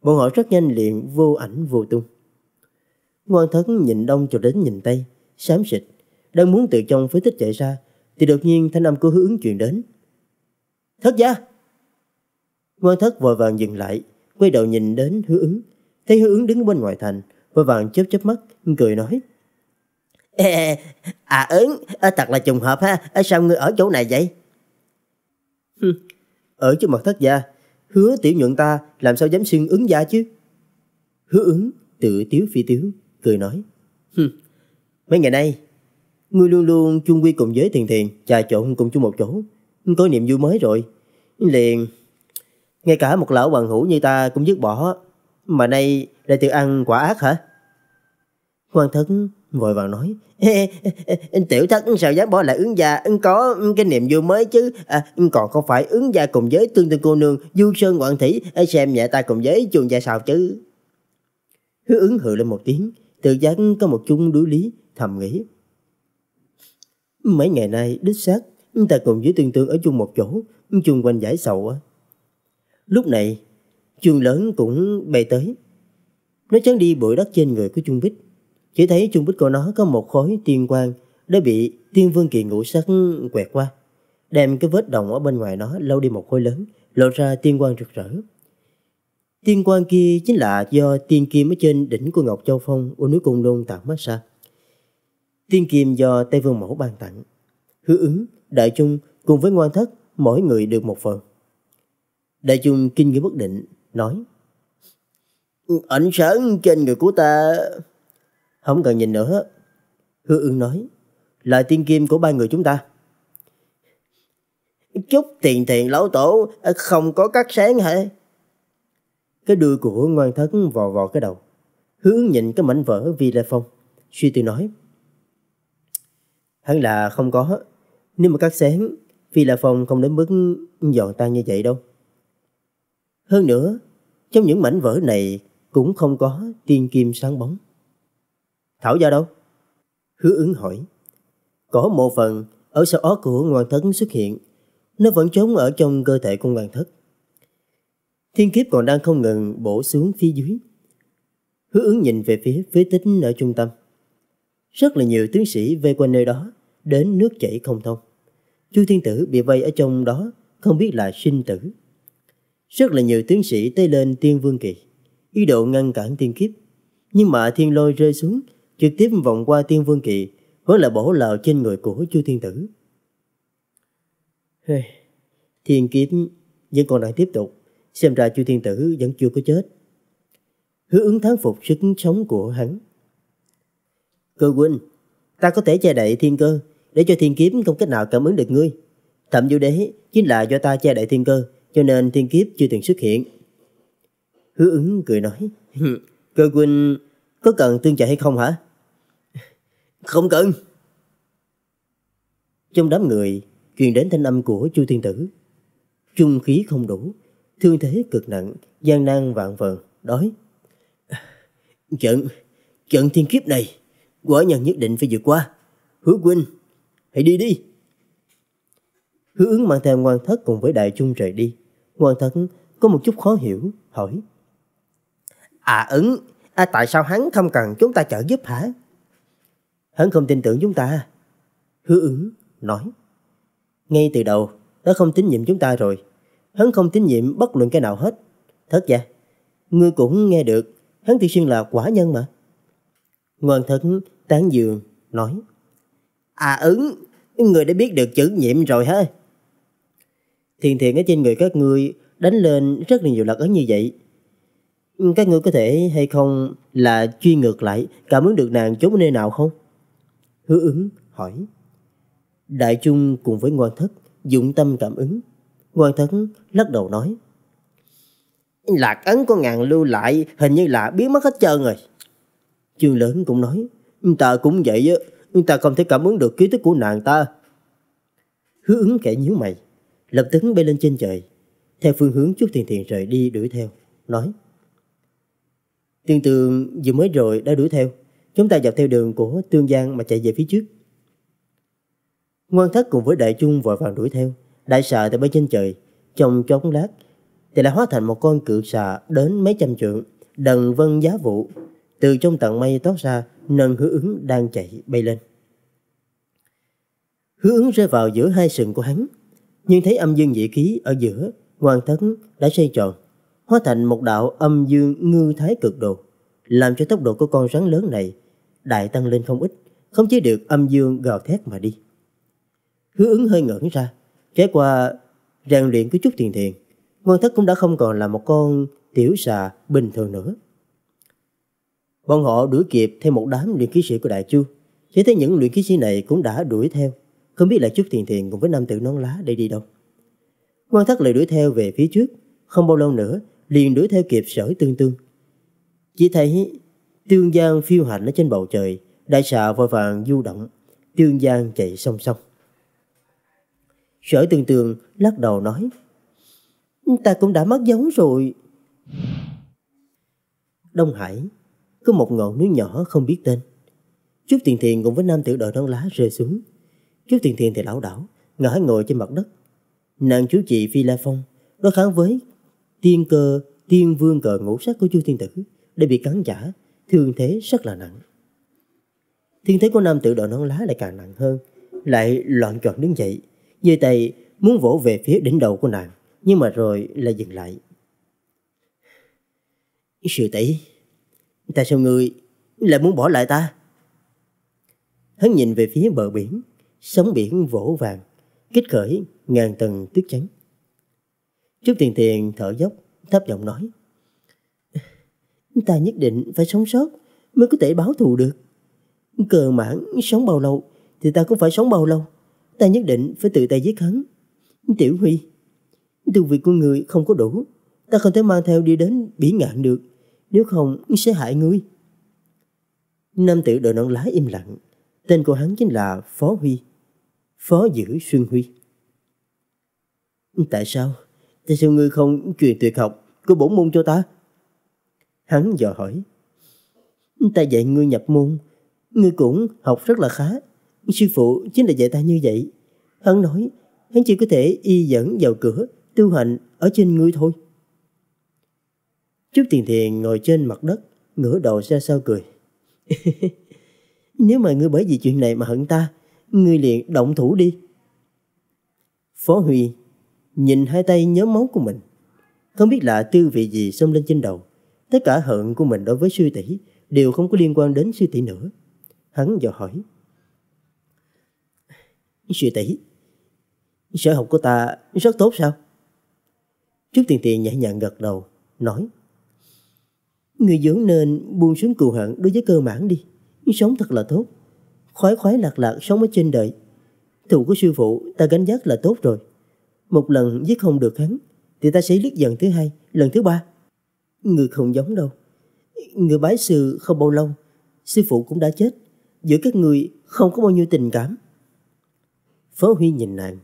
Bọn họ rất nhanh liền vô ảnh vô tung. Ngoan thấn nhìn đông cho đến nhìn tây, xám xịt, đang muốn từ trong phế tích chạy ra, thì đột nhiên thanh âm của hướng truyền đến Thất gia! Quan thất vội vàng dừng lại, quay đầu nhìn đến hứa ứng. Thấy hứa ứng đứng bên ngoài thành, vội vàng chớp chớp mắt, cười nói. Ê, à ứng, à, thật là trùng hợp ha, à, sao ngươi ở chỗ này vậy? ở trước mặt thất gia, hứa tiểu nhuận ta làm sao dám xưng ứng gia chứ? Hứa ứng tự tiếu phi tiếu, cười nói. Mấy ngày nay, ngươi luôn luôn chung quy cùng với thiền thiền, trà trộn cùng chung một chỗ. Có niềm vui mới rồi liền. Ngay cả một lão bằng hữu như ta cũng dứt bỏ, mà nay lại tự ăn quả ác hả? Hoàng thất vội vàng nói, tiểu thất sao dám bỏ lại ứng gia, có cái niềm vui mới chứ, à, còn không phải ứng gia cùng với tương tương cô nương, du sơn ngoạn thủy, à, xem nhẹ ta cùng với chuồng gia sao chứ. Hứa ứng hừ lên một tiếng, tự giác có một chung đối lý, thầm nghĩ. Mấy ngày nay, đích xác, ta cùng với tương tương ở chung một chỗ, chung quanh giải sầu. á. Lúc này, chuông lớn cũng bay tới. Nó chấn đi bụi đất trên người của Chung Bích. Chỉ thấy Chung Bích của nó có một khối tiên quang đã bị tiên vương kỳ ngũ sắc quẹt qua. Đem cái vết đồng ở bên ngoài nó lâu đi một khối lớn, lộ ra tiên quang rực rỡ. Tiên quang kia chính là do tiên kim ở trên đỉnh của Ngọc Châu Phong của núi Cung Lôn tặng mát xa. Tiên kim do Tây Vương Mẫu ban tặng. Hứa ứng, Đại Chung cùng với Ngoan Thất mỗi người được một phần. Đại chung kinh nghi bất định, nói Ảnh sáng trên người của ta... Không cần nhìn nữa. Hứa ương nói Lời tiên kim của ba người chúng ta. Chúc tiền thiền lão tổ không có cắt sáng hả? Cái đuôi của ngoan thất vò vò cái đầu. Hướng nhìn cái mảnh vỡ Vi Lê Phong. Suy tư nói. Hắn là không có. Nếu mà cắt sáng Phi La Phong không đến mức giòn tan như vậy đâu. Hơn nữa, trong những mảnh vỡ này cũng không có tiên kim sáng bóng. Thảo ra đâu? Hứa ứng hỏi. Có một phần ở sau ó của Ngoan Thất xuất hiện, nó vẫn trốn ở trong cơ thể của Ngoan Thất. Thiên kiếp còn đang không ngừng bổ xuống phía dưới. Hứa ứng nhìn về phía phế tính ở trung tâm. Rất là nhiều tướng sĩ vây quanh nơi đó, đến nước chảy không thông. Chu Thiên Tử bị vây ở trong đó, không biết là sinh tử. Rất là nhiều tướng sĩ tới lên Tiên Vương Kỳ, ý đồ ngăn cản tiên kiếp. Nhưng mà thiên lôi rơi xuống, trực tiếp vòng qua Tiên Vương Kỳ, vẫn là bổ lào trên người của Chu Thiên Tử. thiên kiếp vẫn còn đang tiếp tục, xem ra Chu Thiên Tử vẫn chưa có chết. Hứa ứng thán phục sức sống của hắn. Cơ huynh, ta có thể che đậy thiên cơ, để cho thiên kiếm không cách nào cảm ứng được ngươi. Thậm dù Đế chính là do ta che đậy thiên cơ, cho nên thiên kiếp chưa từng xuất hiện. Hứa ứng cười nói, cơ huynh có cần tương trợ hay không hả? (laughs) Không cần. Trong đám người, truyền đến thanh âm của Chu Thiên Tử. Trung khí không đủ, thương thế cực nặng, gian nan vạn vần, đói. Trận, trận thiên kiếp này, quả nhân nhất định phải vượt qua. Hứa huynh, hãy đi đi. Hứa ứng mang theo ngoan thất cùng với đại trung rời đi. Ngoan thất có một chút khó hiểu, hỏi. À ứng, à, tại sao hắn không cần chúng ta trợ giúp hả? Hắn không tin tưởng chúng ta. Hứa ứng nói. Ngay từ đầu, đã không tín nhiệm chúng ta rồi. Hắn không tín nhiệm bất luận cái nào hết. Thất dạ, ngươi cũng nghe được, hắn tự xuyên là quả nhân mà. Ngoan thất tán dường, nói. À ứng, Người đã biết được chữ nhiệm rồi hả? Thiền thiền ở trên người các ngươi đánh lên rất là nhiều lực ấn như vậy. Các ngươi có thể hay không là truy ngược lại cảm ứng được nàng trốn nơi nào không? Hứa ứng hỏi. Đại Trung cùng với Ngoan Thất dụng tâm cảm ứng. Ngoan Thất lắc đầu nói. Lạc ấn của ngàn lưu lại hình như là biến mất hết trơn rồi. Chương lớn cũng nói. Ta cũng vậy á nhưng ta không thể cảm ứng được ký tức của nàng ta. Hứa ứng kẻ nhíu mày, lập tức bay lên trên trời, theo phương hướng Trúc Thiền Thiền rời đi đuổi theo, nói. Tương Tường vừa mới rồi đã đuổi theo, chúng ta dọc theo đường của Tương Giang mà chạy về phía trước. Ngoan thất cùng với đại trung vội vàng đuổi theo, đại xà tại bên trên trời, trong chốc lát thì lại hóa thành một con cự xà đến mấy trăm trượng, đần vân giá vụ từ trong tầng mây toát ra nâng hứa ứng đang chạy bay lên. Hứa ứng rơi vào giữa hai sừng của hắn, nhưng thấy âm dương dị khí ở giữa, hoàn tấn đã xoay tròn, hóa thành một đạo âm dương ngư thái cực đồ, làm cho tốc độ của con rắn lớn này đại tăng lên không ít, không chỉ được âm dương gào thét mà đi. Hứa ứng hơi ngẩn ra, trải qua rèn luyện của chút thiền thiền, Ngoan thất cũng đã không còn là một con tiểu xà bình thường nữa. Bọn họ đuổi kịp thêm một đám luyện khí sĩ của Đại Chu. Chỉ thấy những luyện khí sĩ này cũng đã đuổi theo. Không biết là chút Thiền Thiền cùng với nam tử non lá để đi đâu. Quan thất lại đuổi theo về phía trước. Không bao lâu nữa, liền đuổi theo kịp sở tương tương. Chỉ thấy tương giang phiêu hành ở trên bầu trời, đại xạ vội vàng du động, tương giang chạy song song. Sở tương tương lắc đầu nói, ta cũng đã mất dấu rồi. Đông Hải có một ngọn núi nhỏ không biết tên. chú Tiền Thiền cùng với nam tử đội Non lá rơi xuống. Chú Tiền Thiền thì lão đảo, ngã ngồi trên mặt đất. Nàng chú chị Phi La Phong đối kháng với tiên cơ tiên vương cờ ngũ sắc của chu thiên tử đã bị cắn giả, thương thế rất là nặng thiên thế của nam tử đội Non lá lại càng nặng hơn lại loạn trọn đứng dậy giơ tay muốn vỗ về phía đỉnh đầu của nàng nhưng mà rồi lại dừng lại sư tỷ Tại sao người lại muốn bỏ lại ta? Hắn nhìn về phía bờ biển, sóng biển vỗ vàng, kích khởi ngàn tầng tuyết trắng. trước Tiền Tiền thở dốc, thấp giọng nói. Ta nhất định phải sống sót mới có thể báo thù được. Cờ mãn sống bao lâu thì ta cũng phải sống bao lâu. Ta nhất định phải tự tay giết hắn. Tiểu Huy, từ vị của người không có đủ. Ta không thể mang theo đi đến biển ngạn được nếu không sẽ hại ngươi. Nam tử đội nón lá im lặng, tên của hắn chính là Phó Huy, Phó Giữ Xuân Huy. Tại sao? Tại sao ngươi không truyền tuyệt học của bổn môn cho ta? Hắn dò hỏi. Ta dạy ngươi nhập môn, ngươi cũng học rất là khá. Sư phụ chính là dạy ta như vậy. Hắn nói, hắn chỉ có thể y dẫn vào cửa, tu hành ở trên ngươi thôi. Trúc tiền Thiền ngồi trên mặt đất, ngửa đầu ra sau cười. (laughs) Nếu mà ngươi bởi vì chuyện này mà hận ta, ngươi liền động thủ đi. Phó Huy nhìn hai tay nhớ máu của mình. Không biết là tư vị gì xông lên trên đầu. Tất cả hận của mình đối với sư tỷ đều không có liên quan đến sư tỷ nữa. Hắn dò hỏi. Sư tỷ, sở học của ta rất tốt sao? Trước tiền tiền nhẹ nhàng gật đầu, nói. Người dưỡng nên buông xuống cừu hận đối với cơ mãn đi. Sống thật là tốt. Khoái khoái lạc lạc sống ở trên đời. Thù của sư phụ ta gánh giác là tốt rồi. Một lần giết không được hắn thì ta sẽ liếc dần thứ hai, lần thứ ba. Người không giống đâu. Người bái sư không bao lâu, sư phụ cũng đã chết. Giữa các người không có bao nhiêu tình cảm. Phó Huy nhìn nàng.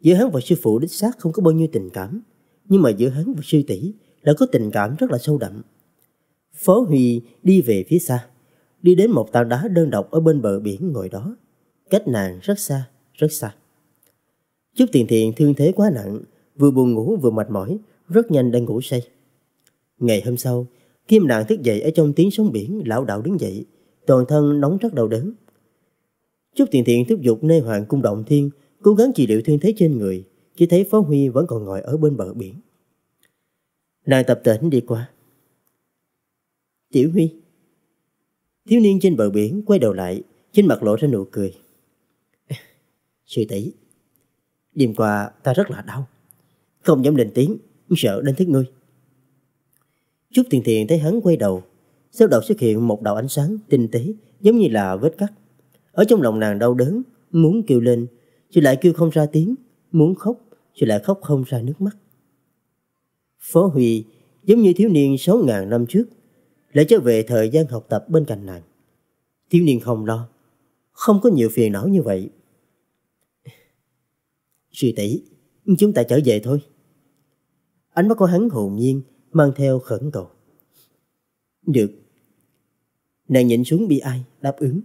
Giữa hắn và sư phụ đích xác không có bao nhiêu tình cảm. Nhưng mà giữa hắn và sư tỷ đã có tình cảm rất là sâu đậm. Phó Huy đi về phía xa, đi đến một tảng đá đơn độc ở bên bờ biển ngồi đó, cách nàng rất xa, rất xa. Chúc Tiền Thiện thương thế quá nặng, vừa buồn ngủ vừa mệt mỏi, rất nhanh đang ngủ say. Ngày hôm sau, Kim nàng thức dậy ở trong tiếng sóng biển lão đạo đứng dậy, toàn thân nóng rất đầu đớn. Chúc Tiền Thiện thúc giục nơi hoàng cung động thiên, cố gắng trị liệu thương thế trên người, chỉ thấy Phó Huy vẫn còn ngồi ở bên bờ biển. Nàng tập tỉnh đi qua, Tiểu Huy. Thiếu niên trên bờ biển quay đầu lại, trên mặt lộ ra nụ cười. (laughs) Sư tỷ, đêm qua ta rất là đau, không dám lên tiếng, sợ đến thức ngươi. Chút tiền Thiền thấy hắn quay đầu, sau đầu xuất hiện một đạo ánh sáng tinh tế giống như là vết cắt. Ở trong lòng nàng đau đớn, muốn kêu lên, rồi lại kêu không ra tiếng, muốn khóc, rồi lại khóc không ra nước mắt. Phó Huy giống như thiếu niên 6.000 năm trước lại trở về thời gian học tập bên cạnh nàng. Thiếu niên không lo, không có nhiều phiền não như vậy. Suy tỷ, chúng ta trở về thôi. Ánh mắt của hắn hồn nhiên, mang theo khẩn cầu. Được. Nàng nhìn xuống bi ai, đáp ứng.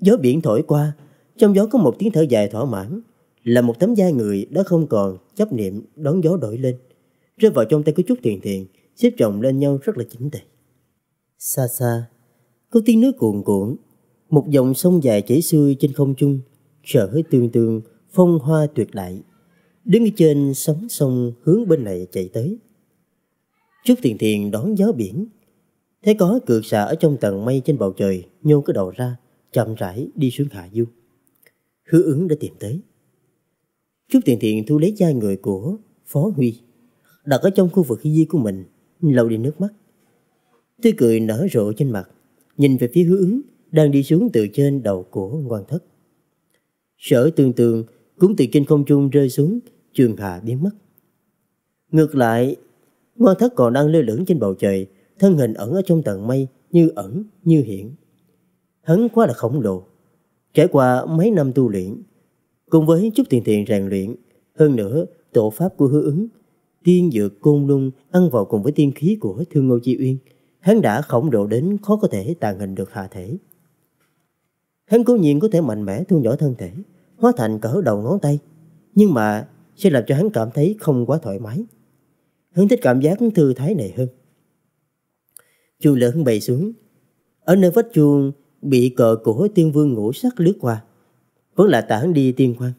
Gió biển thổi qua, trong gió có một tiếng thở dài thỏa mãn, là một tấm da người đã không còn chấp niệm đón gió đổi lên, rơi vào trong tay của chút thiền thiền, xếp chồng lên nhau rất là chỉnh tề. Xa xa, có tiếng nước cuồn cuộn, một dòng sông dài chảy xuôi trên không trung, sở hơi tương tương, phong hoa tuyệt đại. Đứng ở trên sóng sông hướng bên này chạy tới. chút Thiền Thiền đón gió biển, thấy có cược xạ ở trong tầng mây trên bầu trời nhô cái đầu ra, chậm rãi đi xuống hạ du. Hứa ứng đã tìm tới. chút Thiền Thiền thu lấy da người của Phó Huy, đặt ở trong khu vực di của mình, lâu đi nước mắt. Tươi cười nở rộ trên mặt, nhìn về phía hứa ứng đang đi xuống từ trên đầu của quan thất. Sở tương tương cũng từ trên không trung rơi xuống, trường hà biến mất. Ngược lại, quan thất còn đang lơ lửng trên bầu trời, thân hình ẩn ở trong tầng mây như ẩn như hiện. Hắn quá là khổng lồ. Trải qua mấy năm tu luyện, cùng với chút tiền tiền rèn luyện, hơn nữa tổ pháp của hứa ứng, tiên dược côn lung ăn vào cùng với tiên khí của thương ngô chi uyên Hắn đã khổng độ đến khó có thể tàn hình được hạ thể. Hắn cố nhiên có thể mạnh mẽ thu nhỏ thân thể, hóa thành cỡ đầu ngón tay, nhưng mà sẽ làm cho hắn cảm thấy không quá thoải mái. Hắn thích cảm giác thư thái này hơn. Chuông lớn bày xuống. Ở nơi vách chuông bị cờ của tiên vương ngũ sắc lướt qua. Vẫn là tản đi tiên quan.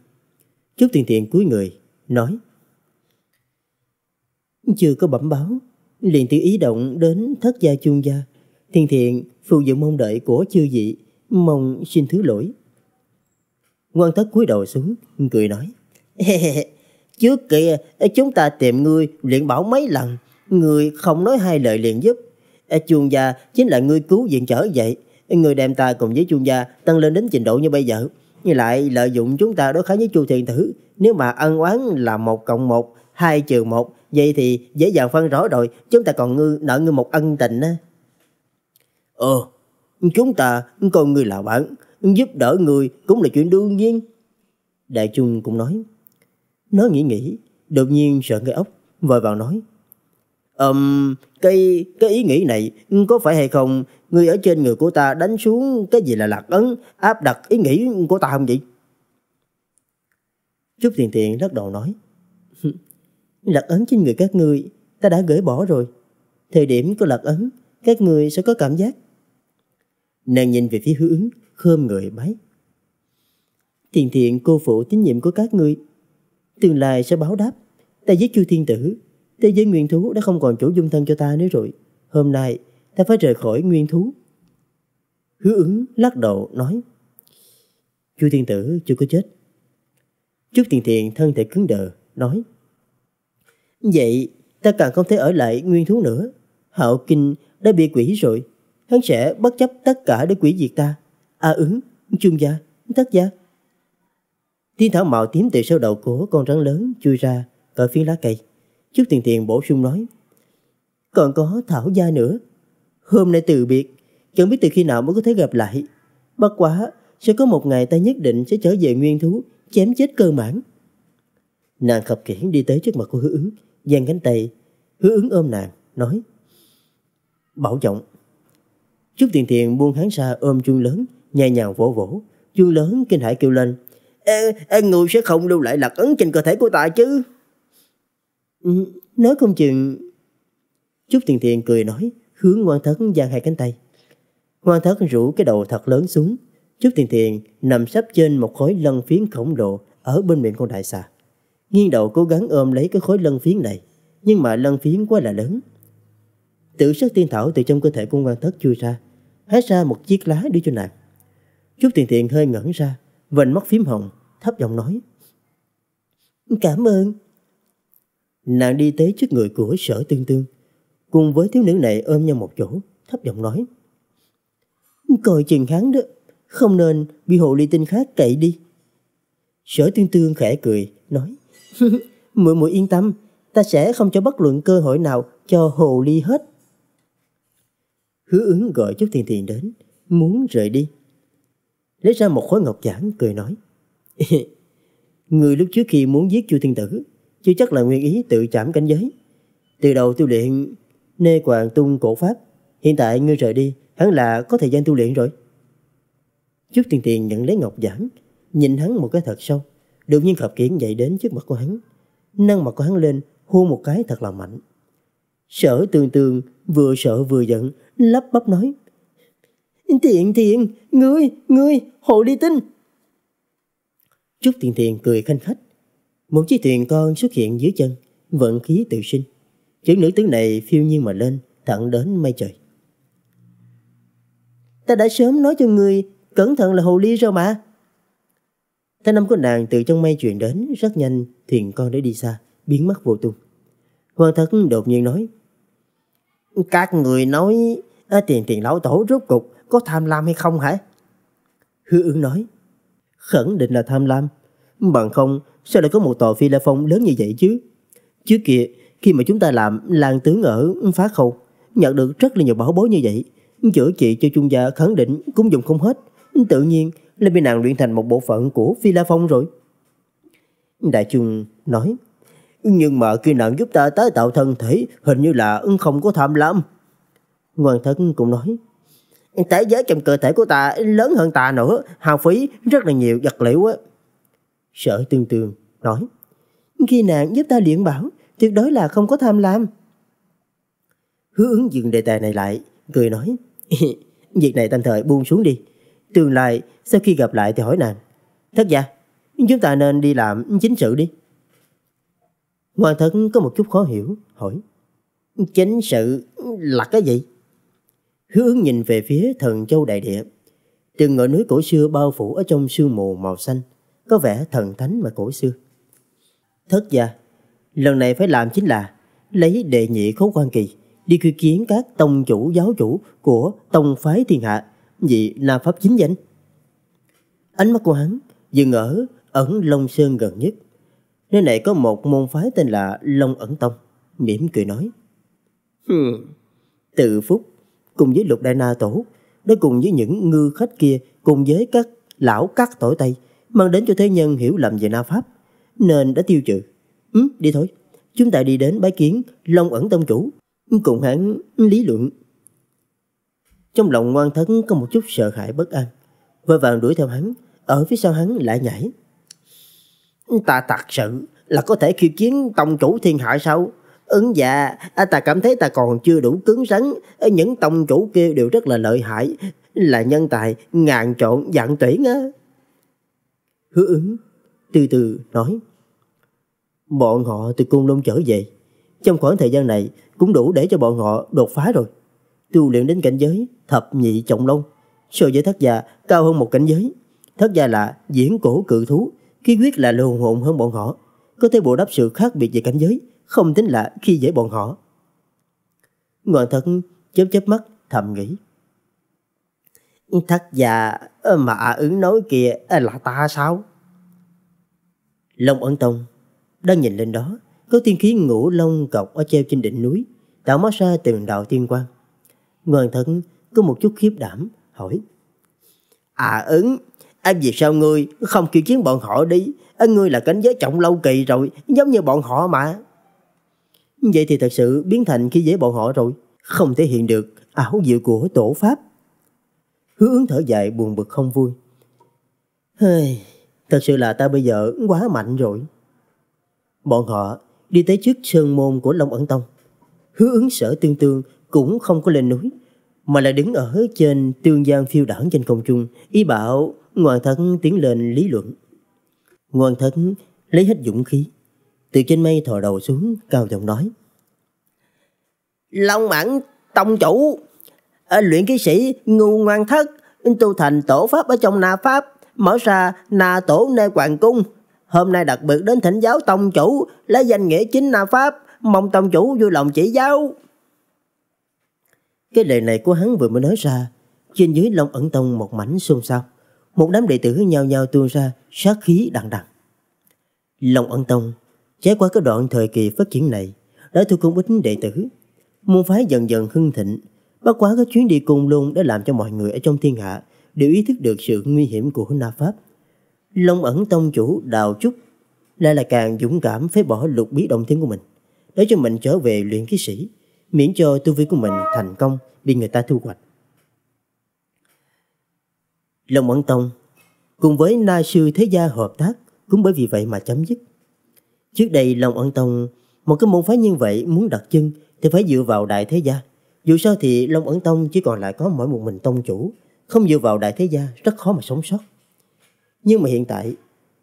Chúc tiền thiện cúi người, nói. Chưa có bẩm báo liền tự ý động đến thất gia chung gia. Thiên thiện phụ dự mong đợi của chư dị mong xin thứ lỗi. Quan thất cúi đầu xuống, cười nói. Trước kia ờ, chúng ta tìm ngươi luyện bảo mấy lần, ngươi không nói hai lời liền giúp. Ờ, chuông gia chính là ngươi cứu viện trở vậy. Ngươi đem ta cùng với chuông gia tăng lên đến trình độ như bây giờ. Như lại lợi dụng chúng ta đối kháng với chu thiền tử. Nếu mà ân oán là một cộng một hai trừ một Vậy thì dễ dàng phân rõ rồi Chúng ta còn ngư, nợ ngươi một ân tình á Ờ Chúng ta coi ngươi là bạn Giúp đỡ ngươi cũng là chuyện đương nhiên Đại Trung cũng nói Nó nghĩ nghĩ Đột nhiên sợ cái ốc Vội vào nói Ờm um, cái, cái ý nghĩ này Có phải hay không Ngươi ở trên người của ta đánh xuống Cái gì là lạc ấn Áp đặt ý nghĩ của ta không vậy Trúc Thiền Thiện lắc đầu nói lạc ấn trên người các ngươi ta đã gửi bỏ rồi. Thời điểm có lạc ấn, các người sẽ có cảm giác. Nàng nhìn về phía hứa ứng, khơm người bái. Thiền thiện cô phụ tín nhiệm của các ngươi. Tương lai sẽ báo đáp. Ta giết chu thiên tử. Thế giới nguyên thú đã không còn chỗ dung thân cho ta nữa rồi. Hôm nay, ta phải rời khỏi nguyên thú. Hứa ứng lắc đầu nói. Chu thiên tử chưa có chết. trước thiền thiện thân thể cứng đờ, nói. Vậy ta càng không thể ở lại nguyên thú nữa. Hạo Kinh đã bị quỷ rồi. Hắn sẽ bất chấp tất cả để quỷ diệt ta. À ứng, ừ, chung gia, tất gia. Tiếng thảo màu tím từ sau đầu của con rắn lớn chui ra ở phía lá cây. Trước tiền tiền bổ sung nói. Còn có thảo gia nữa. Hôm nay từ biệt, chẳng biết từ khi nào mới có thể gặp lại. Bất quá, sẽ có một ngày ta nhất định sẽ trở về nguyên thú, chém chết cơ mãn. Nàng khập kiển đi tới trước mặt của hứa ứng, giang cánh tay, hứa ứng ôm nàng, nói Bảo trọng Trúc Tiền Tiền buông hắn xa ôm chuông lớn, nhẹ nhàng vỗ vỗ. Chuông lớn kinh hãi kêu lên. Ê, ê, người sẽ không lưu lại lạc ấn trên cơ thể của ta chứ. Ừ, nói không chừng... Trúc Tiền Tiền cười nói, hướng quan Thất giang hai cánh tay. quan Thất rủ cái đầu thật lớn xuống. Trúc Tiền Tiền nằm sấp trên một khối lân phiến khổng lồ ở bên miệng con đại xà nghiêng đầu cố gắng ôm lấy cái khối lân phiến này, nhưng mà lân phiến quá là lớn. Tự sức tiên thảo từ trong cơ thể của quan thất chui ra, hái ra một chiếc lá đưa cho nàng. Chút tiền thiện hơi ngẩn ra, vành mắt phím hồng, thấp giọng nói. Cảm ơn. Nàng đi tới trước người của sở tương tương, cùng với thiếu nữ này ôm nhau một chỗ, thấp giọng nói. Coi chừng hắn đó, không nên bị hộ ly tinh khác cậy đi. Sở tương tương khẽ cười, nói (laughs) muội muội yên tâm, ta sẽ không cho bất luận cơ hội nào cho hồ ly hết. Hứa ứng gọi chút Thiền Thiền đến, muốn rời đi. Lấy ra một khối ngọc giản, cười nói. (laughs) Người lúc trước khi muốn giết chu thiên tử, chưa chắc là nguyên ý tự chạm cảnh giới. Từ đầu tu luyện, nê hoàng tung cổ pháp. Hiện tại ngươi rời đi, hắn là có thời gian tu luyện rồi. Chút Thiền Thiền nhận lấy ngọc giản, nhìn hắn một cái thật sâu. Đột nhiên Khập Kiển chạy đến trước mặt của hắn, nâng mặt của hắn lên, hôn một cái thật là mạnh. Sở tường tường vừa sợ vừa giận, lắp bắp nói. Thiện thiện, ngươi, ngươi, hộ đi tinh. Trúc Thiện Thiện cười khanh khách. Một chiếc thuyền con xuất hiện dưới chân, vận khí tự sinh. Chữ nữ tướng này phiêu nhiên mà lên, thẳng đến mây trời. Ta đã sớm nói cho ngươi, cẩn thận là hồ ly rồi mà. Thanh âm của nàng từ trong mây truyền đến rất nhanh, thiền con đã đi xa, biến mất vô tung. Hoàng thất đột nhiên nói. Các người nói à, tiền tiền lão tổ rốt cục có tham lam hay không hả? Hư ứng nói. Khẳng định là tham lam. Bằng không, sao lại có một tòa phi la phong lớn như vậy chứ? Trước kia, khi mà chúng ta làm làng tướng ở phá khâu, nhận được rất là nhiều bảo bối như vậy. Chữa trị cho trung gia khẳng định cũng dùng không hết. Tự nhiên, lên bị nàng luyện thành một bộ phận của Phi La Phong rồi. Đại Trung nói, nhưng mà khi nàng giúp ta tái tạo thân thể hình như là không có tham lam. Hoàng thất cũng nói, Thế giới trong cơ thể của ta lớn hơn ta nữa, hao phí rất là nhiều vật liệu á. Sở tương tương nói, khi nàng giúp ta luyện bảo, tuyệt đối là không có tham lam. Hứa ứng dừng đề tài này lại, cười nói, (laughs) việc này tạm thời buông xuống đi, Tương lai sau khi gặp lại thì hỏi nàng Thất gia Chúng ta nên đi làm chính sự đi Hoàng thất có một chút khó hiểu Hỏi Chính sự là cái gì? hướng nhìn về phía thần châu đại địa Từng ngọn núi cổ xưa bao phủ ở trong sương mù màu xanh Có vẻ thần thánh và cổ xưa Thất gia Lần này phải làm chính là Lấy đệ nhị khấu quan kỳ Đi quy kiến các tông chủ giáo chủ Của tông phái thiên hạ Vậy là pháp chính danh Ánh mắt của hắn dừng ở ẩn Long Sơn gần nhất. Nơi này có một môn phái tên là Long ẩn tông. Mỉm cười nói. Hmm. Từ phúc cùng với lục đại na tổ đã cùng với những ngư khách kia cùng với các lão các tội Tây mang đến cho thế nhân hiểu lầm về Na Pháp nên đã tiêu trừ. Ừ, đi thôi, chúng ta đi đến bái kiến Long ẩn tông chủ cùng hắn lý luận trong lòng ngoan thấn có một chút sợ hãi bất an. Vội vàng đuổi theo hắn, ở phía sau hắn lại nhảy. Ta thật sự là có thể khiêu chiến tông chủ thiên hạ sao? Ứng ừ, dạ, à, ta cảm thấy ta còn chưa đủ cứng rắn. Những tông chủ kia đều rất là lợi hại, là nhân tài ngàn trộn dạng tuyển á. Hứa ứng từ từ nói. Bọn họ từ cung lông trở về. Trong khoảng thời gian này cũng đủ để cho bọn họ đột phá rồi tu luyện đến cảnh giới thập nhị trọng long, so với thất gia cao hơn một cảnh giới. Thất gia là diễn cổ cự thú, khí quyết là lồn hồn hơn bọn họ, có thể bù đắp sự khác biệt về cảnh giới, không tính là khi dễ bọn họ. Ngoạn thật chớp chớp mắt thầm nghĩ. Thất gia ờ, mà à ứng nói kia ờ, là ta sao? Long ẩn tông đang nhìn lên đó, có tiên khí ngũ long cọc ở treo trên đỉnh núi, tạo mát ra từng đạo tiên quang. Ngoan thận có một chút khiếp đảm hỏi À ứng à, Vì sao ngươi không kêu chiến bọn họ đi anh Ngươi là cánh giới trọng lâu kỳ rồi Giống như bọn họ mà Vậy thì thật sự biến thành khi dễ bọn họ rồi Không thể hiện được ảo diệu của tổ pháp Hứa ứng thở dài buồn bực không vui Hơi, Thật sự là ta bây giờ quá mạnh rồi Bọn họ đi tới trước sơn môn của Long Ẩn Tông Hứa ứng sở tương tương cũng không có lên núi mà là đứng ở trên tương gian phiêu đảng trên không trung ý bảo ngoan thất tiến lên lý luận ngoan thất lấy hết dũng khí từ trên mây thò đầu xuống cao giọng nói long mãn tông chủ à, luyện ký sĩ ngu ngoan thất tu thành tổ pháp ở trong na pháp mở ra na tổ nơi hoàng cung hôm nay đặc biệt đến thỉnh giáo tông chủ lấy danh nghĩa chính na pháp mong tông chủ vui lòng chỉ giáo cái lời này của hắn vừa mới nói ra, trên dưới Long ẩn tông một mảnh xôn xao. Một đám đệ tử nhao nhao tuôn ra sát khí đằng đằng. Long ẩn tông trải qua cái đoạn thời kỳ phát triển này đã thu không ít đệ tử. Môn phái dần dần hưng thịnh, bất quá cái chuyến đi cùng luôn đã làm cho mọi người ở trong thiên hạ đều ý thức được sự nguy hiểm của Na Pháp. Long ẩn tông chủ Đào Trúc lại là càng dũng cảm phế bỏ lục bí động thiên của mình để cho mình trở về luyện khí sĩ miễn cho tư ví của mình thành công bị người ta thu hoạch. Long Quảng Tông cùng với Na Sư Thế Gia hợp tác cũng bởi vì vậy mà chấm dứt. Trước đây Long Quảng Tông, một cái môn phái như vậy muốn đặt chân thì phải dựa vào Đại Thế Gia. Dù sao thì Long Quảng Tông chỉ còn lại có mỗi một mình Tông chủ, không dựa vào Đại Thế Gia rất khó mà sống sót. Nhưng mà hiện tại,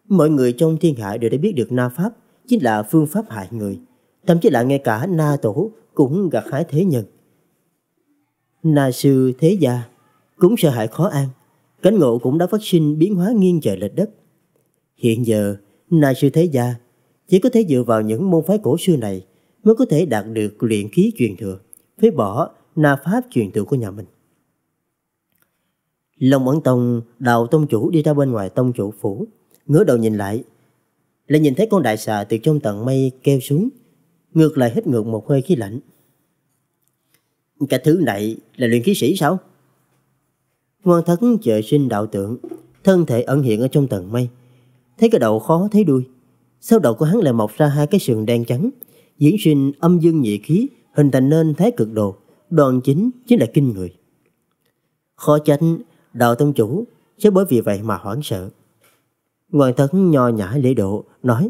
mọi người trong thiên hạ đều đã biết được Na Pháp chính là phương pháp hại người. Thậm chí là ngay cả Na Tổ cũng gặt hái thế nhân. Na sư thế gia cũng sợ hãi khó an, cánh ngộ cũng đã phát sinh biến hóa nghiêng trời lệch đất. Hiện giờ, Na sư thế gia chỉ có thể dựa vào những môn phái cổ xưa này mới có thể đạt được luyện khí truyền thừa, phế bỏ Na pháp truyền thừa của nhà mình. Long Ấn Tông đào tông chủ đi ra bên ngoài tông chủ phủ, ngửa đầu nhìn lại, lại nhìn thấy con đại xà từ trong tận mây kêu xuống, ngược lại hít ngược một hơi khí lạnh. Cái thứ này là luyện khí sĩ sao? Ngoan thất trời sinh đạo tượng, thân thể ẩn hiện ở trong tầng mây. Thấy cái đầu khó thấy đuôi. Sau đầu của hắn lại mọc ra hai cái sườn đen trắng, diễn sinh âm dương nhị khí, hình thành nên thái cực đồ, Đoàn chính chính là kinh người. Khó trách đạo tông chủ sẽ bởi vì vậy mà hoảng sợ. Ngoan thất nho nhã lễ độ, nói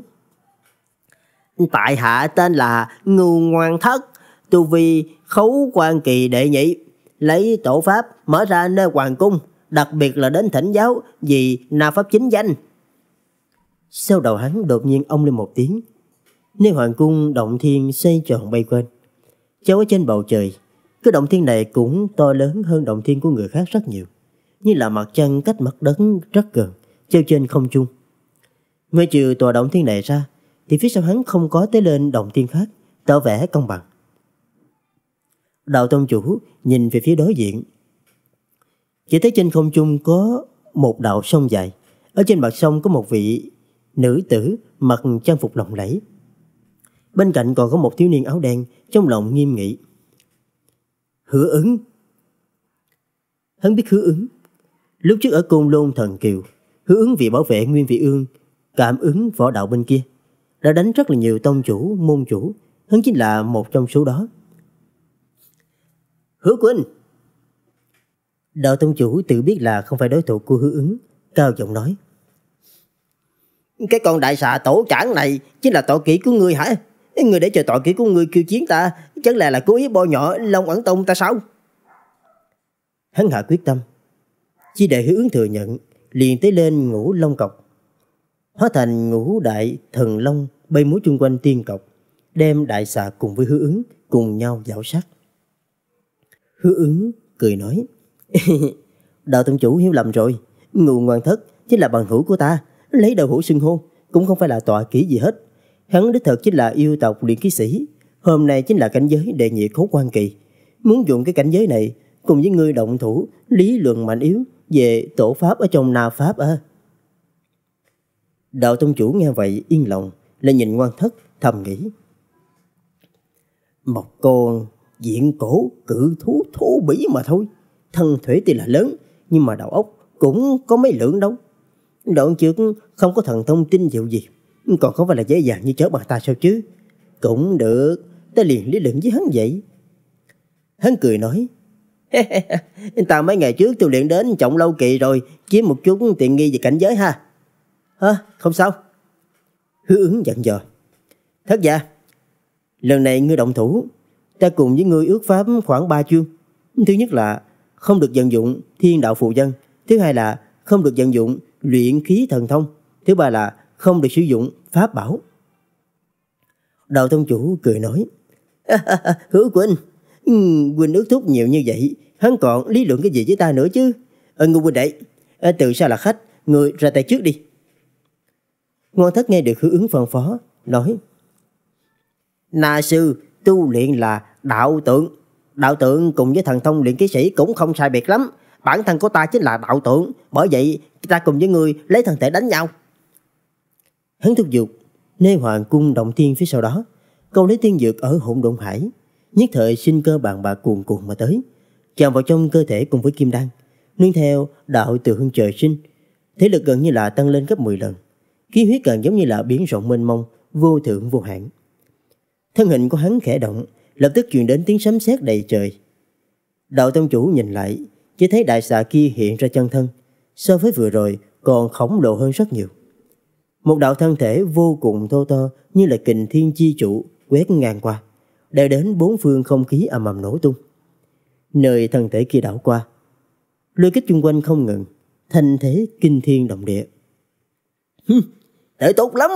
tại hạ tên là Ngưu Ngoan Thất, tu vi khấu quan kỳ đệ nhị, lấy tổ pháp mở ra nơi hoàng cung, đặc biệt là đến thỉnh giáo vì na pháp chính danh. Sau đầu hắn đột nhiên ông lên một tiếng, nơi hoàng cung động thiên xây tròn bay quên Cháu ở trên bầu trời, cái động thiên này cũng to lớn hơn động thiên của người khác rất nhiều, như là mặt trăng cách mặt đất rất gần, treo trên không trung. Ngoài trừ tòa động thiên này ra, thì phía sau hắn không có tới lên động tiên khác, tỏ vẻ công bằng. Đạo tông chủ nhìn về phía đối diện. Chỉ thấy trên không trung có một đạo sông dài. Ở trên mặt sông có một vị nữ tử mặc trang phục lộng lẫy. Bên cạnh còn có một thiếu niên áo đen trong lòng nghiêm nghị. Hứa ứng. Hắn biết hứa ứng. Lúc trước ở Côn Lôn Thần Kiều, hứa ứng vì bảo vệ Nguyên Vị Ương, cảm ứng võ đạo bên kia đã đánh rất là nhiều tông chủ, môn chủ, hắn chính là một trong số đó. Hứa Quỳnh Đạo tông chủ tự biết là không phải đối thủ của hứa ứng, cao giọng nói. Cái con đại xà tổ trảng này chính là tổ kỹ của ngươi hả? Ngươi để chờ tổ kỹ của ngươi kêu chiến ta, chẳng lẽ là cố ý bôi nhọ Long ẩn tông ta sao? Hắn hạ quyết tâm, chỉ để hứa ứng thừa nhận, liền tới lên ngủ Long cọc hóa thành ngũ đại thần long bay múa chung quanh tiên cọc, đem đại xà cùng với hứa ứng cùng nhau dạo sát. Hứa ứng cười nói, (laughs) đạo tông chủ hiểu lầm rồi, ngụ ngoan thất chính là bằng hữu của ta, lấy đầu hữu xưng hô, cũng không phải là tọa kỹ gì hết. Hắn đích thực chính là yêu tộc luyện ký sĩ, hôm nay chính là cảnh giới đệ nhị khố quan kỳ. Muốn dùng cái cảnh giới này cùng với ngươi động thủ lý luận mạnh yếu về tổ pháp ở trong Na Pháp à. Đạo tông chủ nghe vậy yên lòng, lại nhìn quan thất, thầm nghĩ. Một con diện cổ cử thú thú bỉ mà thôi. Thân thể tuy là lớn, nhưng mà đầu óc cũng có mấy lượng đâu. Đoạn trước không có thần thông tin diệu gì, còn không phải là dễ dàng như chớ bàn ta sao chứ. Cũng được, ta liền lý luận với hắn vậy. Hắn cười nói, ta mấy ngày trước tu luyện đến trọng lâu kỳ rồi, kiếm một chút tiện nghi về cảnh giới ha. Hả? Không sao. Hứa ứng giận dò. Thất giả, lần này ngươi động thủ, ta cùng với ngươi ước pháp khoảng ba chương. Thứ nhất là không được vận dụng thiên đạo phù dân. Thứ hai là không được vận dụng luyện khí thần thông. Thứ ba là không được sử dụng pháp bảo. Đạo thông chủ cười nói. Hứa (laughs) Quỳnh, ừ, Quỳnh ước thúc nhiều như vậy, hắn còn lý luận cái gì với ta nữa chứ? Ờ, Ngô Quỳnh đệ, ờ, từ xa là khách, người ra tay trước đi. Ngôn thất nghe được hứa ứng phân phó, nói Na sư tu luyện là đạo tượng Đạo tượng cùng với thần thông luyện ký sĩ cũng không sai biệt lắm Bản thân của ta chính là đạo tượng Bởi vậy ta cùng với người lấy thần thể đánh nhau Hắn thúc giục Nê Hoàng cung động thiên phía sau đó Câu lấy tiên dược ở hỗn độn hải Nhất thời sinh cơ bàn bạc cuồn cuộn mà tới Chạm vào trong cơ thể cùng với kim đan Nương theo đạo tượng hương trời sinh Thế lực gần như là tăng lên gấp 10 lần khí huyết càng giống như là biển rộng mênh mông, vô thượng vô hạn. Thân hình của hắn khẽ động, lập tức truyền đến tiếng sấm sét đầy trời. Đạo tông chủ nhìn lại, chỉ thấy đại xà kia hiện ra chân thân, so với vừa rồi còn khổng lồ hơn rất nhiều. Một đạo thân thể vô cùng thô to như là kình thiên chi chủ quét ngang qua, đè đến bốn phương không khí ầm ầm nổ tung. Nơi thân thể kia đảo qua, lôi kích chung quanh không ngừng, thanh thế kinh thiên động địa đợi tốt lắm.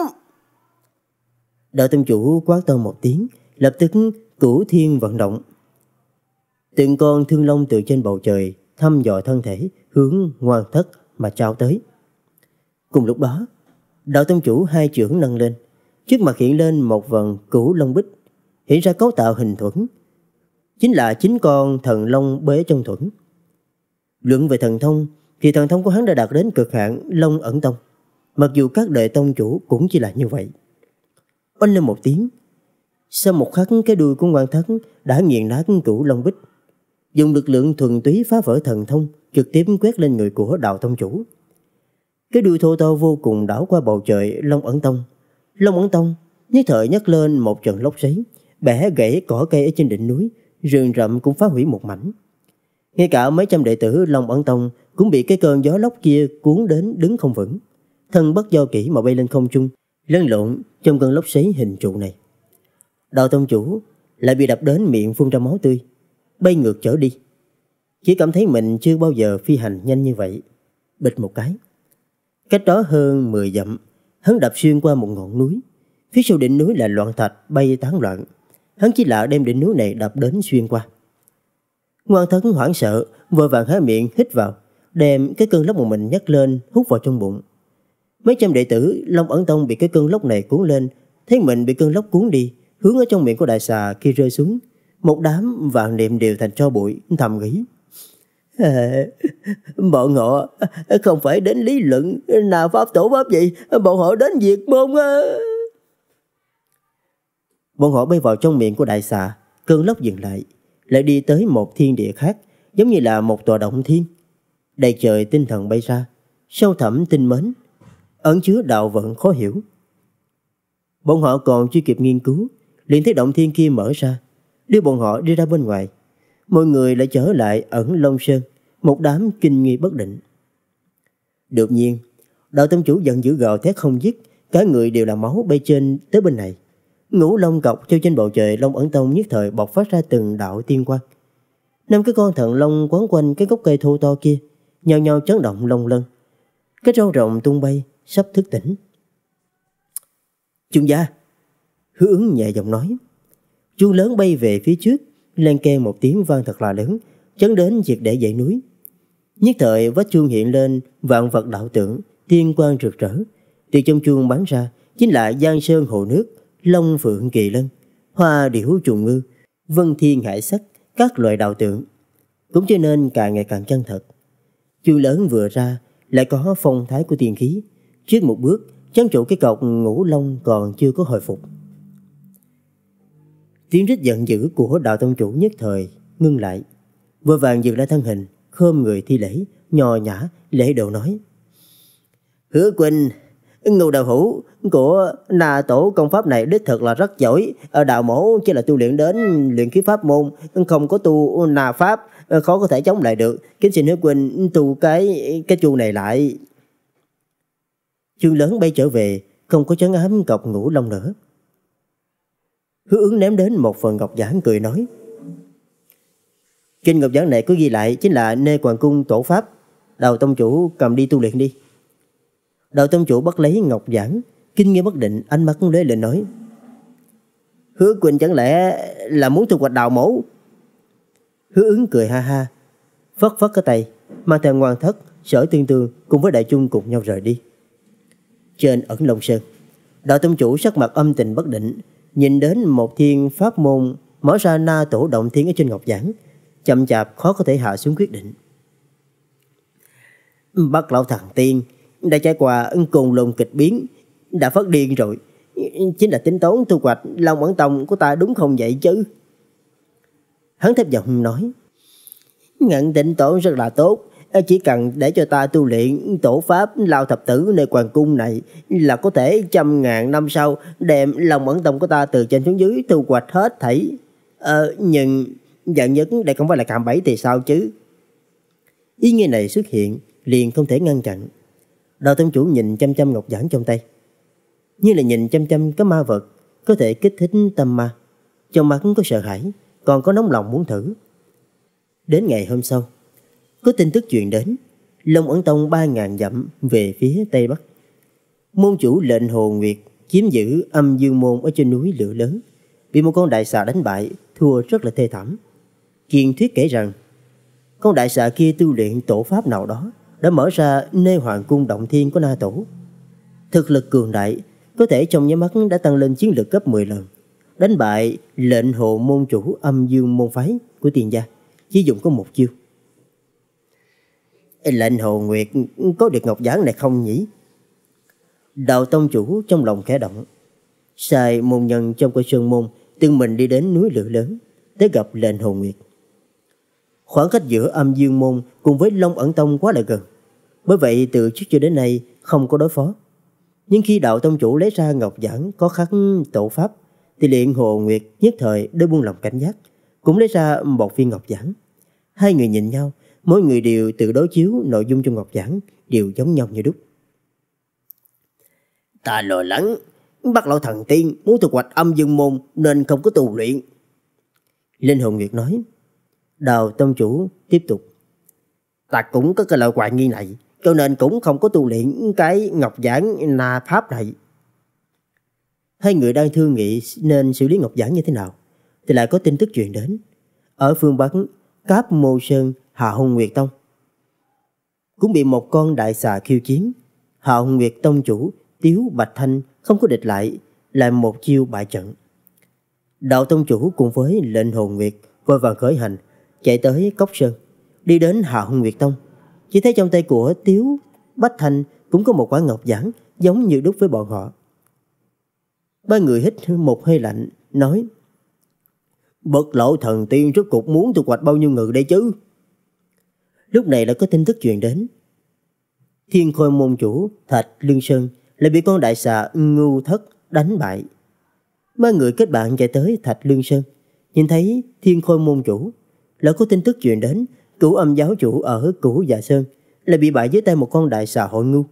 Đạo tông chủ quát to một tiếng, lập tức cửu thiên vận động. Từng con thương long từ trên bầu trời thăm dò thân thể hướng ngoan thất mà trao tới. Cùng lúc đó, đạo tông chủ hai trưởng nâng lên, trước mặt hiện lên một vần cửu long bích, hiện ra cấu tạo hình thuẫn. Chính là chín con thần long bế trong thuẫn. Luận về thần thông, thì thần thông của hắn đã đạt đến cực hạn long ẩn tông. Mặc dù các đệ tông chủ cũng chỉ là như vậy. Oanh lên một tiếng, sau một khắc cái đuôi của quan thất đã nghiền nát cửu long bích. Dùng lực lượng thuần túy phá vỡ thần thông, trực tiếp quét lên người của đạo tông chủ. Cái đuôi thô to vô cùng đảo qua bầu trời Long ẩn tông. Long ẩn tông nhất thời nhấc lên một trận lốc xoáy, bẻ gãy cỏ cây ở trên đỉnh núi, rừng rậm cũng phá hủy một mảnh. Ngay cả mấy trăm đệ tử Long ẩn tông cũng bị cái cơn gió lốc kia cuốn đến đứng không vững thân bất do kỹ mà bay lên không trung, lăn lộn trong cơn lốc xoáy hình trụ này. đầu tông chủ lại bị đập đến miệng phun ra máu tươi, bay ngược trở đi. Chỉ cảm thấy mình chưa bao giờ phi hành nhanh như vậy. Bịch một cái. Cách đó hơn 10 dặm, hắn đập xuyên qua một ngọn núi. Phía sau đỉnh núi là loạn thạch bay tán loạn. Hắn chỉ lạ đem đỉnh núi này đập đến xuyên qua. Ngoan thân hoảng sợ, vội vàng há miệng hít vào, đem cái cơn lốc một mình nhấc lên hút vào trong bụng. Mấy trăm đệ tử Long Ẩn Tông bị cái cơn lốc này cuốn lên, thấy mình bị cơn lốc cuốn đi, hướng ở trong miệng của đại xà khi rơi xuống. Một đám vạn niệm đều thành cho bụi, thầm nghĩ. À, (laughs) bọn họ không phải đến lý luận nào pháp tổ pháp gì, bọn họ đến diệt môn á. Bọn họ bay vào trong miệng của đại xà, cơn lốc dừng lại, lại đi tới một thiên địa khác, giống như là một tòa động thiên. Đầy trời tinh thần bay ra, sâu thẳm tinh mến, ẩn chứa đạo vận khó hiểu. Bọn họ còn chưa kịp nghiên cứu, liền thấy động thiên kia mở ra, đưa bọn họ đi ra bên ngoài. Mọi người lại trở lại ẩn Long Sơn, một đám kinh nghi bất định. Đột nhiên, đạo tâm chủ giận dữ gào thét không dứt, cả người đều là máu bay trên tới bên này. Ngũ long cọc treo trên bầu trời, long ẩn tông nhất thời bộc phát ra từng đạo tiên quang. Năm cái con thận long quấn quanh cái gốc cây thô to kia, nhào nhào chấn động lông lân. Cái râu rộng tung bay, sắp thức tỉnh. Chung gia, hứa ứng nhẹ giọng nói. Chuông lớn bay về phía trước, len keng một tiếng vang thật là lớn, chấn đến việc để dậy núi. Nhất thời vách chuông hiện lên vạn vật đạo tượng, tiên quan rực rỡ. Từ trong chuông bắn ra chính là giang sơn hồ nước, long phượng kỳ lân, hoa điểu trùng ngư, vân thiên hải sắc, các loại đạo tượng. Cũng cho nên càng ngày càng chân thật. Chuông lớn vừa ra lại có phong thái của tiền khí, trước một bước chấn trụ cái cột ngũ lông còn chưa có hồi phục. Tiếng rít giận dữ của đạo tông chủ nhất thời ngưng lại, vừa vàng dừng lại thân hình, khom người thi lễ, nhò nhã lễ độ nói: "Hứa Quỳnh, ngưu đạo hữu của nà tổ công pháp này đích thực là rất giỏi, ở đạo mẫu chỉ là tu luyện đến luyện khí pháp môn, không có tu nà pháp khó có thể chống lại được, kính xin Hứa Quỳnh tu cái cái chu này lại." Chương lớn bay trở về, không có chấn ám cọc ngủ lông nữa. Hứa ứng ném đến một phần ngọc giản cười nói. trên ngọc giản này có ghi lại chính là Nê Hoàng Cung Tổ Pháp. Đầu tông chủ cầm đi tu luyện đi. Đầu tông chủ bắt lấy ngọc giản, kinh nghi bất định, ánh mắt lế lên nói. Hứa Quỳnh chẳng lẽ là muốn thu hoạch đào mẫu Hứa ứng cười ha ha, phất phất cái tay, mang theo ngoan thất, sở tương tương cùng với đại chung cùng nhau rời đi trên ẩn Long Sơn. Đạo Tông Chủ sắc mặt âm tình bất định, nhìn đến một thiên pháp môn mở ra na tổ động thiên ở trên ngọc giảng, chậm chạp khó có thể hạ xuống quyết định. Bắt lão thằng tiên đã trải qua cùng lùng kịch biến, đã phát điên rồi. Chính là tính toán thu hoạch Long Quảng Tông của ta đúng không vậy chứ? Hắn thấp giọng nói. Ngận định tổ rất là tốt, Ờ, chỉ cần để cho ta tu luyện tổ pháp lao thập tử nơi hoàng cung này là có thể trăm ngàn năm sau đem lòng ẩn tông của ta từ trên xuống dưới thu hoạch hết thảy. Ờ, nhưng giận nhất đây không phải là cạm bẫy thì sao chứ? Ý nghĩa này xuất hiện liền không thể ngăn chặn. Đào tông chủ nhìn chăm chăm ngọc giản trong tay. Như là nhìn chăm chăm cái ma vật có thể kích thích tâm ma. Trong mắt có sợ hãi, còn có nóng lòng muốn thử. Đến ngày hôm sau, có tin tức truyền đến, Long Ấn Tông ba ngàn dặm về phía Tây Bắc. Môn chủ lệnh Hồ Nguyệt chiếm giữ âm dương môn ở trên núi Lửa Lớn, bị một con đại xà đánh bại, thua rất là thê thảm. kiền thuyết kể rằng, con đại xà kia tu luyện tổ pháp nào đó đã mở ra nê hoàng cung động thiên của Na Tổ. Thực lực cường đại, có thể trong nháy mắt đã tăng lên chiến lực gấp 10 lần, đánh bại lệnh hộ môn chủ âm dương môn phái của tiền gia, chỉ dùng có một chiêu. Lệnh Hồ Nguyệt có được ngọc giản này không nhỉ? Đạo tông chủ trong lòng khẽ động. Sai môn nhân trong cơ sơn môn tự mình đi đến núi lửa lớn tới gặp lệnh Hồ Nguyệt. Khoảng cách giữa âm dương môn cùng với Long ẩn tông quá là gần. Bởi vậy từ trước cho đến nay không có đối phó. Nhưng khi đạo tông chủ lấy ra ngọc giản có khắc tổ pháp thì liền Hồ Nguyệt nhất thời đôi buông lòng cảnh giác cũng lấy ra một viên ngọc giản. Hai người nhìn nhau mỗi người đều tự đối chiếu nội dung trong ngọc giảng đều giống nhau như đúc. Ta lo lắng, bắt lão thần tiên muốn thu hoạch âm dương môn nên không có tu luyện. Linh Hồn Nguyệt nói, đào tông chủ tiếp tục. Ta cũng có cái loại hoài nghi này, cho nên cũng không có tu luyện cái ngọc giảng na pháp này. Hai người đang thương nghị nên xử lý ngọc giảng như thế nào, thì lại có tin tức truyền đến. Ở phương Bắc, Cáp Mô Sơn Hạ Hùng Nguyệt Tông cũng bị một con đại xà khiêu chiến. Hạ Hùng Nguyệt Tông chủ Tiếu Bạch Thanh không có địch lại, làm một chiêu bại trận. Đạo Tông chủ cùng với lệnh hồn Nguyệt vội vàng khởi hành, chạy tới Cốc Sơn, đi đến Hạ Hùng Nguyệt Tông. Chỉ thấy trong tay của Tiếu Bạch Thanh cũng có một quả ngọc giản giống như đúc với bọn họ. Ba người hít một hơi lạnh, nói Bất lộ thần tiên rốt cuộc muốn tôi hoạch bao nhiêu người đây chứ? lúc này lại có tin tức truyền đến. Thiên khôi môn chủ Thạch Lương Sơn lại bị con đại xà ngu thất đánh bại. Ba người kết bạn chạy tới Thạch Lương Sơn, nhìn thấy Thiên khôi môn chủ. lại có tin tức truyền đến, cửu âm giáo chủ ở cửu già sơn lại bị bại dưới tay một con đại xà hội ngu.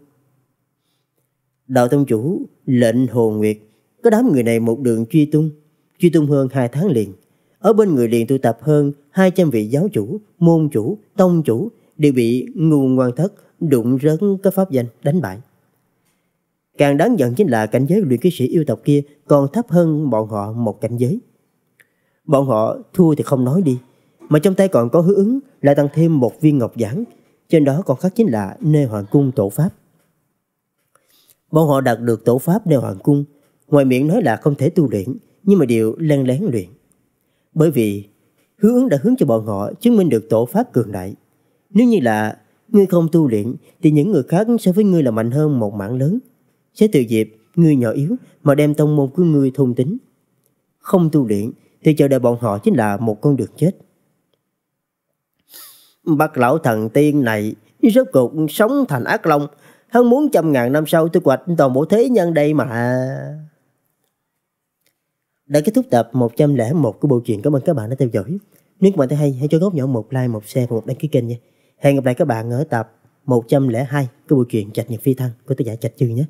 Đạo tông chủ lệnh Hồ Nguyệt có đám người này một đường truy tung, truy tung hơn hai tháng liền. Ở bên người liền tụ tập hơn hai trăm vị giáo chủ, môn chủ, tông chủ đều bị ngu ngoan thất đụng rớt các pháp danh đánh bại. Càng đáng giận chính là cảnh giới luyện ký sĩ yêu tộc kia còn thấp hơn bọn họ một cảnh giới. Bọn họ thua thì không nói đi, mà trong tay còn có hứa ứng lại tăng thêm một viên ngọc giản, trên đó còn khắc chính là nơi hoàng cung tổ pháp. Bọn họ đạt được tổ pháp nơi hoàng cung, ngoài miệng nói là không thể tu luyện, nhưng mà đều len lén luyện. Bởi vì Hứa ứng đã hướng cho bọn họ chứng minh được tổ pháp cường đại. Nếu như là ngươi không tu luyện thì những người khác so với ngươi là mạnh hơn một mảng lớn. Sẽ từ dịp ngươi nhỏ yếu mà đem tông môn của ngươi thôn tính. Không tu luyện thì chờ đợi bọn họ chính là một con đường chết. Bác lão thần tiên này rốt cuộc sống thành ác long. Hơn muốn trăm ngàn năm sau tôi quạch toàn bộ thế nhân đây mà. Đã kết thúc tập 101 của bộ truyện. Cảm ơn các bạn đã theo dõi. Nếu các bạn thấy hay, hãy cho góc nhỏ một like, một share và một đăng ký kênh nha. Hẹn gặp lại các bạn ở tập 102 của bộ truyện Trạch Nhật Phi Thăng của tác giả Trạch Chương nhé.